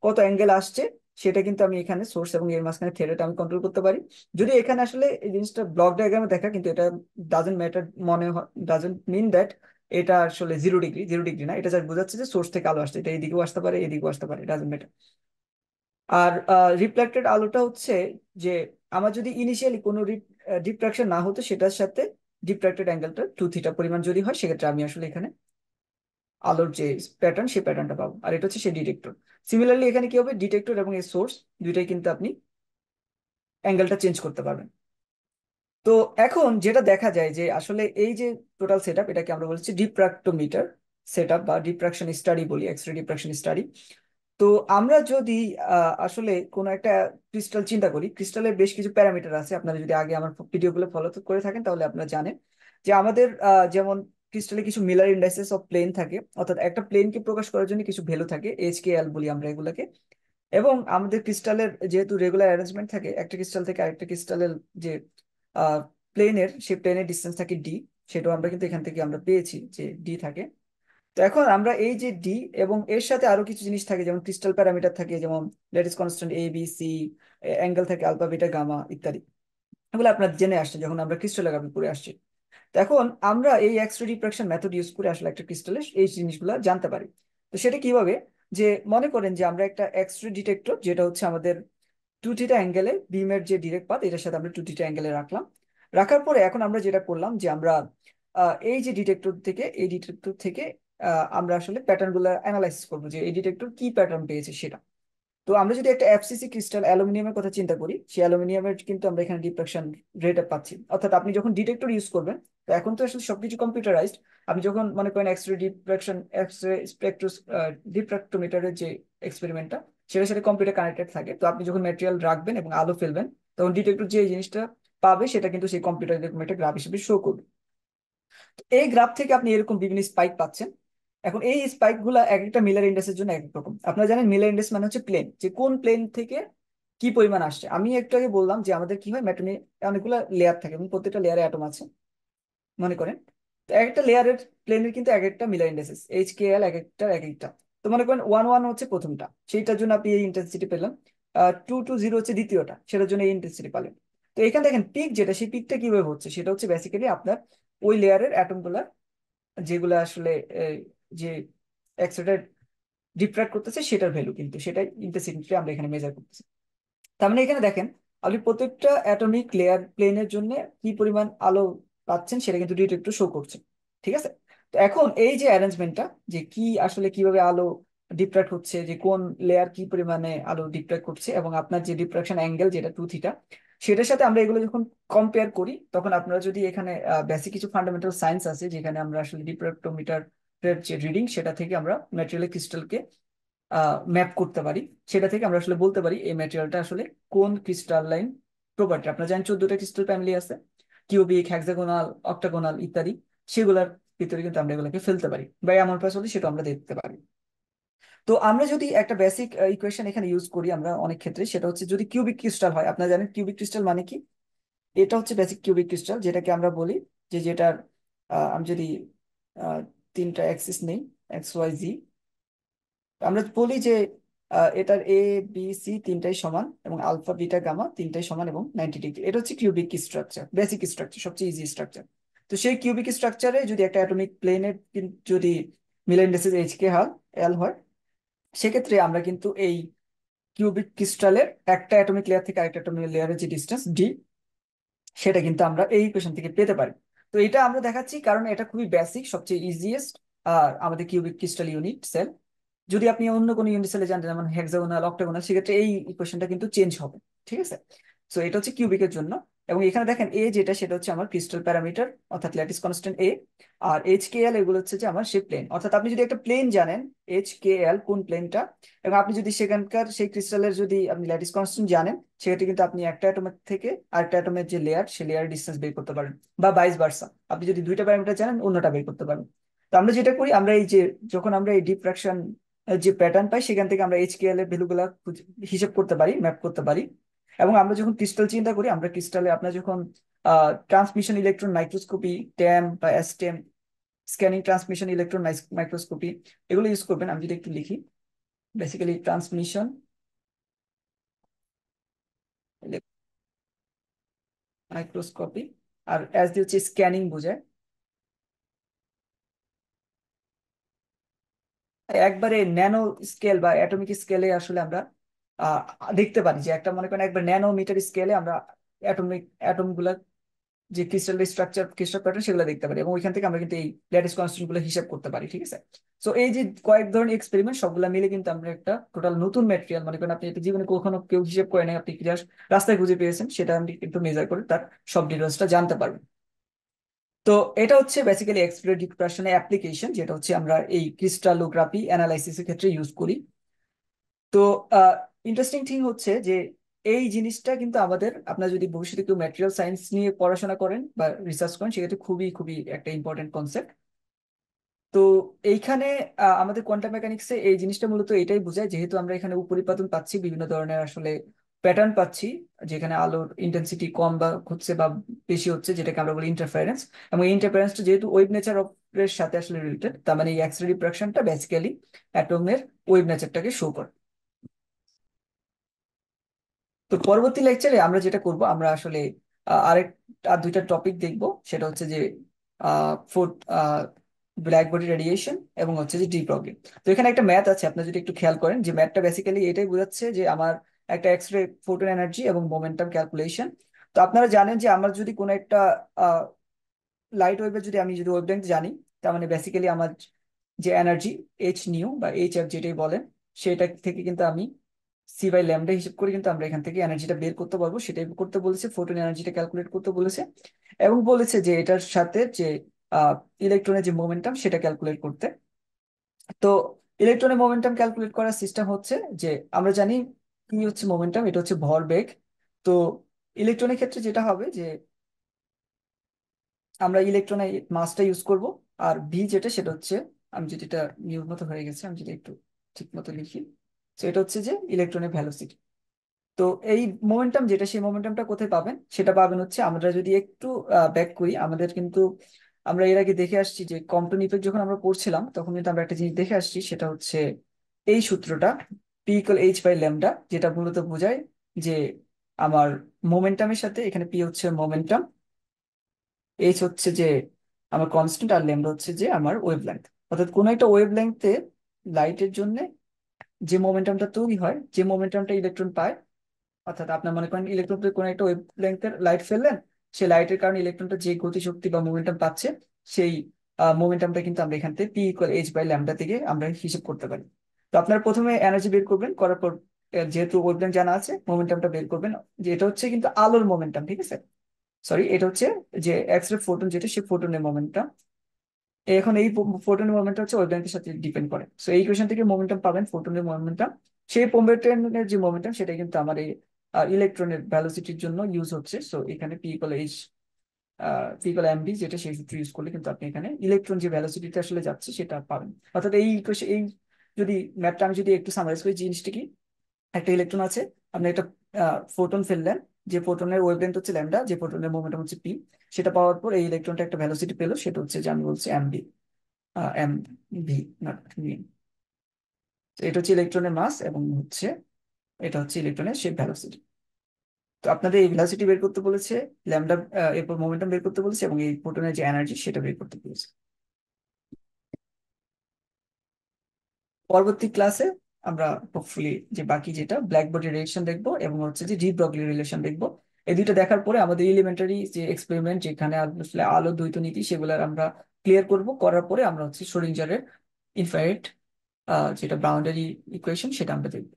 কত অ্যাঙ্গেল আসছে সেটা কিন্তু আমি এখানে সোর্স এবং এর মাঝখানে থ্রেডটা আমি কন্ট্রোল করতে পারি যদি এখানে আসলে এই জিনিসটা ব্লক ডায়াগ্রামে দেখা কিন্তু এটা ডাজেন্ট ম্যাটার মনে হয় ডাজেন্ট মিন দ্যাট এটা আসলে জিরো ডিগ্রি জিরো ডিগ্রি না এটা যা বোঝাচ্ছে যে সোর্স থেকে আলো আসছে এটা এদিকেও আসতে পারে এদিকেও আসতে পারে ডাজেন্ট ম্যাটার আর রিফ্লেক্টেড আলোটা হচ্ছে যে আমার যদি ইনিশিয়ালি কোনো ডিফ্রাকশন না হতো সেটার সাথে ডিফ্রাক্টেড অ্যাঙ্গেলটা টু থিটা পরিমাণ যদি হয় সেক্ষেত্রে আমি আসলে এখানে আলোর যে প্যাটার্ন সেই প্যাটার্নটা পাবো আর এটা হচ্ছে সেই ডিটেক্টর সিমিলারলি এখানে কি হবে ডিটেক্টর এবং এই সোর্স দুইটাই কিন্তু আপনি অ্যাঙ্গেলটা চেঞ্জ করতে পারবেন তো এখন যেটা দেখা যায় যে আসলে এই যে টোটাল সেট এটাকে আমরা বলছি ডিপ্রাক্টোমিটার সেট বা ডিপ্রাকশন স্টাডি বলি এক্সরে ডিপ্রাকশন স্টাডি তো আমরা যদি আসলে কোনো একটা ক্রিস্টাল চিন্তা করি ক্রিস্টালের বেশ কিছু প্যারামিটার আছে আপনারা যদি আগে আমার ভিডিওগুলো ফলো করে থাকেন তাহলে আপনারা জানেন যে আমাদের যেমন ক্রিস্টালে কিছু মিলার ইন্ডাইসেস অফ প্লেন থাকে অর্থাৎ একটা প্লেনকে প্রকাশ করার জন্য কিছু ভ্যালু থাকে এইচ কে এল বলি আমরা এগুলাকে এবং আমাদের ক্রিস্টালের যেহেতু রেগুলার অ্যারেঞ্জমেন্ট থাকে একটা ক্রিস্টাল থেকে আরেকটা ক্রিস্টালের যে প্লেনের সেই প্লেনের ডিস্টেন্স থাকে ডি সেটাও আমরা কিন্তু এখান থেকে আমরা পেয়েছি যে ডি থাকে তো এখন আমরা এই যে ডি এবং এর সাথে আরো কিছু জিনিস থাকে যেমন ক্রিস্টাল প্যারামিটার থাকে যেমন lattice constant A B C angle থাকে আলফা বিটা গামা ইত্যাদি এগুলো আপনার জেনে আসছে যখন আমরা ক্রিস্টালোগ্রাফি করে আসছি এখন আমরা এই এক্সরে ডিফ্রাকশন মেথড ইউজ করে আসলে একটা ক্রিস্টালের এই জিনিসগুলো জানতে পারি তো সেটা কিভাবে যে মনে করেন যে আমরা একটা এক্সরে ডিটেক্টর যেটা হচ্ছে আমাদের টুটিটা অ্যাঙ্গেলে বিমের যে ডিরেক্ট পাত এটার সাথে আমরা টুটিটা অ্যাঙ্গেলে রাখলাম রাখার পরে এখন আমরা যেটা করলাম যে আমরা এই যে ডিটেক্টর থেকে এই ডিটেক্টর থেকে আমরা আসলে প্যাটার্নগুলো অ্যানালাইসিস করবো যে এই ডিটেক্টর কি প্যাটার্ন পেয়েছে সেটা তো আমরা যদি একটা এফসিসি ক্রিস্টাল অ্যালুমিনিয়ামের কথা চিন্তা করি সেই অ্যালুমিনিয়ামের কিন্তু আমরা এখানে ডিফ্রাকশন রেট পাচ্ছি অর্থাৎ আপনি যখন ডিটেক্টর ইউজ করবেন তো এখন তো আসলে সবকিছু কম্পিউটারাইজড আপনি যখন মনে করেন এক্সরে ডিফ্রাকশন এক্সরে স্পেকট্রোস ডিফ্রাক্টোমিটারের যে এক্সপেরিমেন্টটা সেটার সাথে কম্পিউটার কানেক্টেড থাকে তো আপনি যখন ম্যাটেরিয়াল রাখবেন এবং আলো ফেলবেন তখন ডিটেক্টর যে জিনিসটা পাবে সেটা কিন্তু সেই কম্পিউটার গ্রাফ হিসেবে শো করবে এই গ্রাফ থেকে আপনি এরকম বিভিন্ন স্পাইক পাচ্ছেন এখন এই স্পাইকগুলো এক একটা মিলার ইন্ডাসের জন্য এক রকম আপনারা জানেন মিলার ইন্ডেক্স মানে হচ্ছে প্লেন যে কোন প্লেন থেকে কি পরিমাণ আসছে আমি একটু আগে বললাম যে আমাদের কি হয় ম্যাটনি অনেকগুলো লেয়ার থাকে এবং প্রত্যেকটা লেয়ারে অ্যাটম আছে মনে করেন তো এক একটা লেয়ারের প্লেনের কিন্তু এক একটা Miller indexes H K L এক একটা এক একটা তো মনে করেন ওয়ান ওয়ান হচ্ছে প্রথমটা সেইটার জন্য আপনি এই ইন্টেন্সিটি পেলাম টু টু জিরো হচ্ছে দ্বিতীয়টা সেটার জন্য এই ইন্টেন্সিটি পালেন তো এখানে দেখেন পিক যেটা সেই পিকটা কিভাবে হচ্ছে সেটা হচ্ছে বেসিক্যালি আপনার ওই লেয়ারের অ্যাটমগুলা যেগুলো আসলে যে এক্সট্রাটা ডিপ্রাক্ট করতেছে সেটার ভ্যালু কিন্তু সেটা ইন্টেন্সিটি আমরা এখানে মেজার করতেছি তার মানে এখানে দেখেন আপনি প্রত্যেকটা অ্যাটমিক লেয়ার প্লেনের জন্য কি পরিমাণ আলো পাচ্ছেন সেটা কিন্তু ডিটেক্টর শো করছে ঠিক আছে তো এখন এই যে অ্যারেঞ্জমেন্টটা যে কি আসলে কিভাবে আলো ডিপ্রাক্ট হচ্ছে যে কোন লেয়ার কি পরিমাণে আলো ডিপ্রাক্ট করছে এবং আপনার যে ডিপ্রাকশন অ্যাঙ্গেল যেটা টু থিটা সেটার সাথে আমরা এগুলো যখন কম্পেয়ার করি তখন আপনারা যদি এখানে বেশি কিছু ফান্ডামেন্টাল সায়েন্স আছে যেখানে আমরা আসলে ডিপ্রাক্টোমিটার যে রিডিং সেটা থেকে আমরা ম্যাটেরিয়াল ক্রিস্টালকে ম্যাপ করতে পারি সেটা থেকে আমরা আসলে বলতে পারি এই ম্যাটেরিয়ালটা আসলে কোন ক্রিস্টাল লাইন প্রপার্টি আপনারা জানেন চোদ্দটা ক্রিস্টাল ফ্যামিলি আছে কিউবিক হ্যাক্সাগোনাল অক্টাগোনাল ইত্যাদি সেগুলার ভিতরে কিন্তু আমরা এগুলোকে ফেলতে পারি বা এমন পাশে সেটা আমরা দেখতে পারি তো আমরা যদি একটা বেসিক ইকুয়েশন এখানে ইউজ করি আমরা অনেক ক্ষেত্রে সেটা হচ্ছে যদি কিউবিক ক্রিস্টাল হয় আপনারা জানেন কিউবিক ক্রিস্টাল মানে কি এটা হচ্ছে বেসিক কিউবিক ক্রিস্টাল যেটাকে আমরা বলি যে যেটার আমি যদি তিনটা অ্যাক্সিস নেই এক্স ওয়াই জি আমরা বলি যে এটার এ বি সি তিনটাই সমান এবং আলফা বিটা গামা তিনটাই সমান এবং নাইনটি ডিগ্রি এটা হচ্ছে কিউবিক স্ট্রাকচার বেসিক স্ট্রাকচার সবচেয়ে ইজি স্ট্রাকচার তো সেই কিউবিক স্ট্রাকচারে যদি একটা অ্যাটমিক প্লেনের যদি মিলেন ডেসিস এইচ কে হার এল হয় সেক্ষেত্রে আমরা কিন্তু এই কিউবিক ক্রিস্টালের একটা অ্যাটমিক লেয়ার থেকে আরেকটা অ্যাটমিক লেয়ারের যে ডিস্টেন্স ডি সেটা কিন্তু আমরা এই ইকুয়েশন থেকে পেতে পারি তো এটা আমরা দেখাচ্ছি কারণ এটা খুবই বেসিক সবচেয়ে ইজিয়েস্ট আর আমাদের কিউবিক ক্রিস্টাল ইউনিট সেল যদি আপনি অন্য কোনো ইউনিট সেলে জানেন যেমন হেক্সাগোনাল অক্টাগোনাল সেক্ষেত্রে এই ইকুয়েশনটা কিন্তু চেঞ্জ হবে ঠিক আছে সো এটা হচ্ছে কিউবিকের জন্য এবং এখানে দেখেন এ যেটা সেটা হচ্ছে আমার ক্রিস্টাল প্যারামিটার অর্থাৎ ল্যাটিস কনস্ট্যান্ট এ আর এইচ কে এল এগুলো হচ্ছে যে আমার সে প্লেন অর্থাৎ আপনি যদি একটা প্লেন জানেন এইচ কে এল কোন প্লেনটা এবং আপনি যদি সেখানকার সেই ক্রিস্টালের যদি আপনি ল্যাটিস কনস্ট্যান্ট জানেন সেটি কিন্তু আপনি একটা অ্যাটমের থেকে আরেকটা অ্যাটমের যে লেয়ার সে লেয়ার ডিস্টেন্স বের করতে পারেন বা বাইশ বার্সা আপনি যদি দুইটা প্যারামিটার জানেন অন্যটা বের করতে পারেন তো আমরা যেটা করি আমরা এই যে যখন আমরা এই ডিফ্রাকশন যে প্যাটার্ন পাই সেখান থেকে আমরা এইচকেএল এর ভ্যালুগুলা হিসেব করতে পারি ম্যাপ করতে পারি এবং আমরা যখন ক্রিস্টাল চিন্তা করি আমরা ক্রিস্টালে আপনার যখন ট্রান্সমিশন ইলেকট্রন মাইক্রোস্কোপি ট্যাম বা STEM scanning transmission electron microscopy এগুলো ইউজ করবেন আমি যদি একটু লিখি বেসিক্যালি ট্রান্সমিশন মাইক্রোস্কোপি আর এস দিয়ে হচ্ছে স্ক্যানিং বোঝায় একবারে ন্যানো স্কেল বা অ্যাটমিক স্কেলে আসলে আমরা দেখতে পারি যে একটা মনে করেন একবার ন্যানোমিটার স্কেলে আমরা অ্যাটমিক অ্যাটমগুলা যে ক্রিস্টাল স্ট্রাকচার ক্রিস্টাল প্যাটার্ন সেগুলো দেখতে পারি এবং ওইখান থেকে আমরা কিন্তু এই ল্যাটিস গুলো হিসাব করতে পারি ঠিক আছে সো এই যে কয়েক ধরনের এক্সপেরিমেন্ট সবগুলো মিলে কিন্তু আমরা একটা টোটাল নতুন ম্যাটেরিয়াল মনে করেন আপনি একটা জীবনে কখনো কেউ হিসেব করে নাই আপনি জাস্ট রাস্তায় খুঁজে পেয়েছেন সেটা আপনি একটু মেজার করে তার সব ডিটেলসটা জানতে পারবেন তো এটা হচ্ছে বেসিক্যালি এক্সপ্লোর ডিপ্রেশনের অ্যাপ্লিকেশন যেটা হচ্ছে আমরা এই ক্রিস্টালোগ্রাফি অ্যানালাইসিসের ক্ষেত্রে ইউজ করি তো ইন্টারেস্টিং থিং হচ্ছে যে এই জিনিসটা কিন্তু আমাদের আপনার যদি ভবিষ্যতে কেউ ম্যাটেরিয়াল সায়েন্স নিয়ে পড়াশোনা করেন বা রিসার্চ করেন সেক্ষেত্রে খুবই খুবই একটা ইম্পর্টেন্ট কনসেপ্ট তো এইখানে আমাদের কোয়ান্টাম মেকানিক্সে এই জিনিসটা মূলত এটাই বোঝায় যেহেতু আমরা এখানে উপরিপাতন পাচ্ছি বিভিন্ন ধরনের আসলে প্যাটার্ন পাচ্ছি যেখানে আলোর ইন্টেন্সিটি কম বা হচ্ছে বা বেশি হচ্ছে যেটাকে আমরা বলি ইন্টারফারেন্স এবং এই ইন্টারফারেন্সটা যেহেতু ওয়েব নেচার এর সাথে আসলে রিলেটেড তার মানে এই এক্স রে বেসিক্যালি অ্যাটমের ওয়েব নেচারটাকে শো করে তো পরবর্তী লেকচারে আমরা যেটা করব আমরা আসলে আরেক আর দুইটা টপিক দেখব সেটা হচ্ছে যে ফুড ব্ল্যাক বডি রেডিয়েশন এবং হচ্ছে যে ডি প্রবলেম তো এখানে একটা ম্যাথ আছে আপনার যদি একটু খেয়াল করেন যে ম্যাথটা বেসিক্যালি এটাই বোঝাচ্ছে যে আমার একটা এক্সরে ফোটন এনার্জি এবং মোমেন্টাম ক্যালকুলেশন তো আপনারা জানেন যে আমার যদি কোনো একটা লাইট ওয়েভের যদি আমি যদি ওয়েভ জানি তার মানে বেসিক্যালি আমার যে এনার্জি এইচ নিউ বা এইচ এফ যেটাই বলেন সেটা থেকে কিন্তু আমি সি বাই ল্যামডা হিসেব করে কিন্তু আমরা এখান থেকে এনার্জিটা বের করতে পারবো সেটাই করতে বলেছে ফোটন এনার্জিটা ক্যালকুলেট করতে বলেছে এবং বলেছে যে এটার সাথে যে ইলেকট্রনের যে মোমেন্টাম সেটা ক্যালকুলেট করতে তো ইলেকট্রনের মোমেন্টাম ক্যালকুলেট করার সিস্টেম হচ্ছে যে আমরা জানি কি হচ্ছে মোমেন্টাম এটা হচ্ছে ভর বেগ তো ইলেকট্রনের ক্ষেত্রে যেটা হবে যে আমরা ইলেকট্রনের মাসটা ইউজ করব আর ভি যেটা সেটা হচ্ছে আমি যদি এটা নিয়ম মতো হয়ে গেছে আমি যদি একটু ঠিক মতো লিখি তো এটা হচ্ছে যে ইলেকট্রনের ভ্যালোসিটি তো এই মোমেন্টাম যেটা সেই মোমেন্টামটা কোথায় পাবেন সেটা পাবেন হচ্ছে আমরা যদি একটু ব্যাক করি আমাদের কিন্তু আমরা এর আগে দেখে আসছি যে কম্পন ইফেক্ট যখন আমরা পড়ছিলাম তখন কিন্তু আমরা একটা জিনিস দেখে আসছি সেটা হচ্ছে এই সূত্রটা P equal H by lambda যেটা মূলত বোঝায় যে আমার মোমেন্টামের সাথে এখানে পি হচ্ছে মোমেন্টাম এইচ হচ্ছে যে আমার কনস্ট্যান্ট আর ল্যামডা হচ্ছে যে আমার ওয়েব লেন্থ অর্থাৎ কোনো একটা ওয়েব লেন্থে লাইটের জন্যে যে মোমেন্টামটা তৈরি হয় যে মোমেন্টামটা ইলেকট্রন পায় অর্থাৎ আপনার মনে করেন ইলেকট্রন কোনো একটা ওয়েভ লেন্থের লাইট ফেললেন সেই লাইটের কারণে ইলেকট্রনটা যে গতি শক্তি বা মোমেন্টাম পাচ্ছে সেই মোমেন্টামটা কিন্তু আমরা এখান থেকে P equal H by lambda থেকে আমরা হিসেব করতে পারি তো আপনারা প্রথমে এনার্জি বের করবেন করার পর যেহেতু ওয়েভলেন্থ জানা আছে মোমেন্টামটা বের করবেন যে এটা হচ্ছে কিন্তু আলোর মোমেন্টাম ঠিক আছে সরি এটা হচ্ছে যে এক্স রে ফোটন যেটা সে ফোটনের মোমেন্টাম এখন এই ফোটনের মোমেন্টটা হচ্ছে ওয়েভলেন্থের সাথে ডিপেন্ড করে সো এই ইকুয়েশন থেকে মোমেন্টাম পাবেন ফোটনের মোমেন্টাম সেই পোমেটনের যে মোমেন্টাম সেটা কিন্তু আমার এই ইলেকট্রনের ভ্যালোসিটির জন্য ইউজ হচ্ছে সো এখানে পি ইকুয়াল এইচ পিকল ইকুয়াল এমভি যেটা সেই সূত্রে ইউজ করলে কিন্তু আপনি এখানে ইলেকট্রন যে ভ্যালোসিটিতে আসলে যাচ্ছে সেটা পাবেন অর্থাৎ এই ইকুয়েশন এই যদি ম্যাপটা আমি যদি একটু সামারাইজ করি জিনিসটা কি একটা ইলেকট্রন আছে আপনি একটা ফোটন ফেললেন যে ফোটনের ওয়েভলেন্থ হচ্ছে ল্যামডা যে ফোটনের মোমেন্টাম হচ্ছে পি সেটা পাওয়ার পর এই ইলেকট্রনটা একটা ভ্যালোসিটি পেলো সেটা হচ্ছে যে আমি বলছি M B M V naught এটা হচ্ছে ইলেকট্রনের মাস এবং হচ্ছে এটা হচ্ছে ইলেকট্রনের সে ভ্যালোসিটি তো আপনাদের এই ভ্যালোসিটি বের করতে বলেছে ল্যামডা এরপর মোমেন্টাম বের করতে বলেছে এবং এই ফোটনের যে এনার্জি সেটা বের করতে বলেছে পরবর্তী ক্লাসে আমরা হোপফুলি যে বাকি যেটা ব্ল্যাকবোর্ডের রিলেশন দেখবো এবং হচ্ছে যে ডি ব্রগলি রিলেশন দেখবো এই দুইটা দেখার পরে আমাদের এলিমেন্টারি যে এক্সপেরিমেন্ট যেখানে আসলে আলো দ্বৈত নীতি সেগুলার আমরা ক্লিয়ার করব করার পরে আমরা হচ্ছে শোরিঞ্জারের ইনফাইট যেটা বাউন্ডারি ইকুয়েশন সেটা আমরা দেখব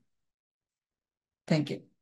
থ্যাংক ইউ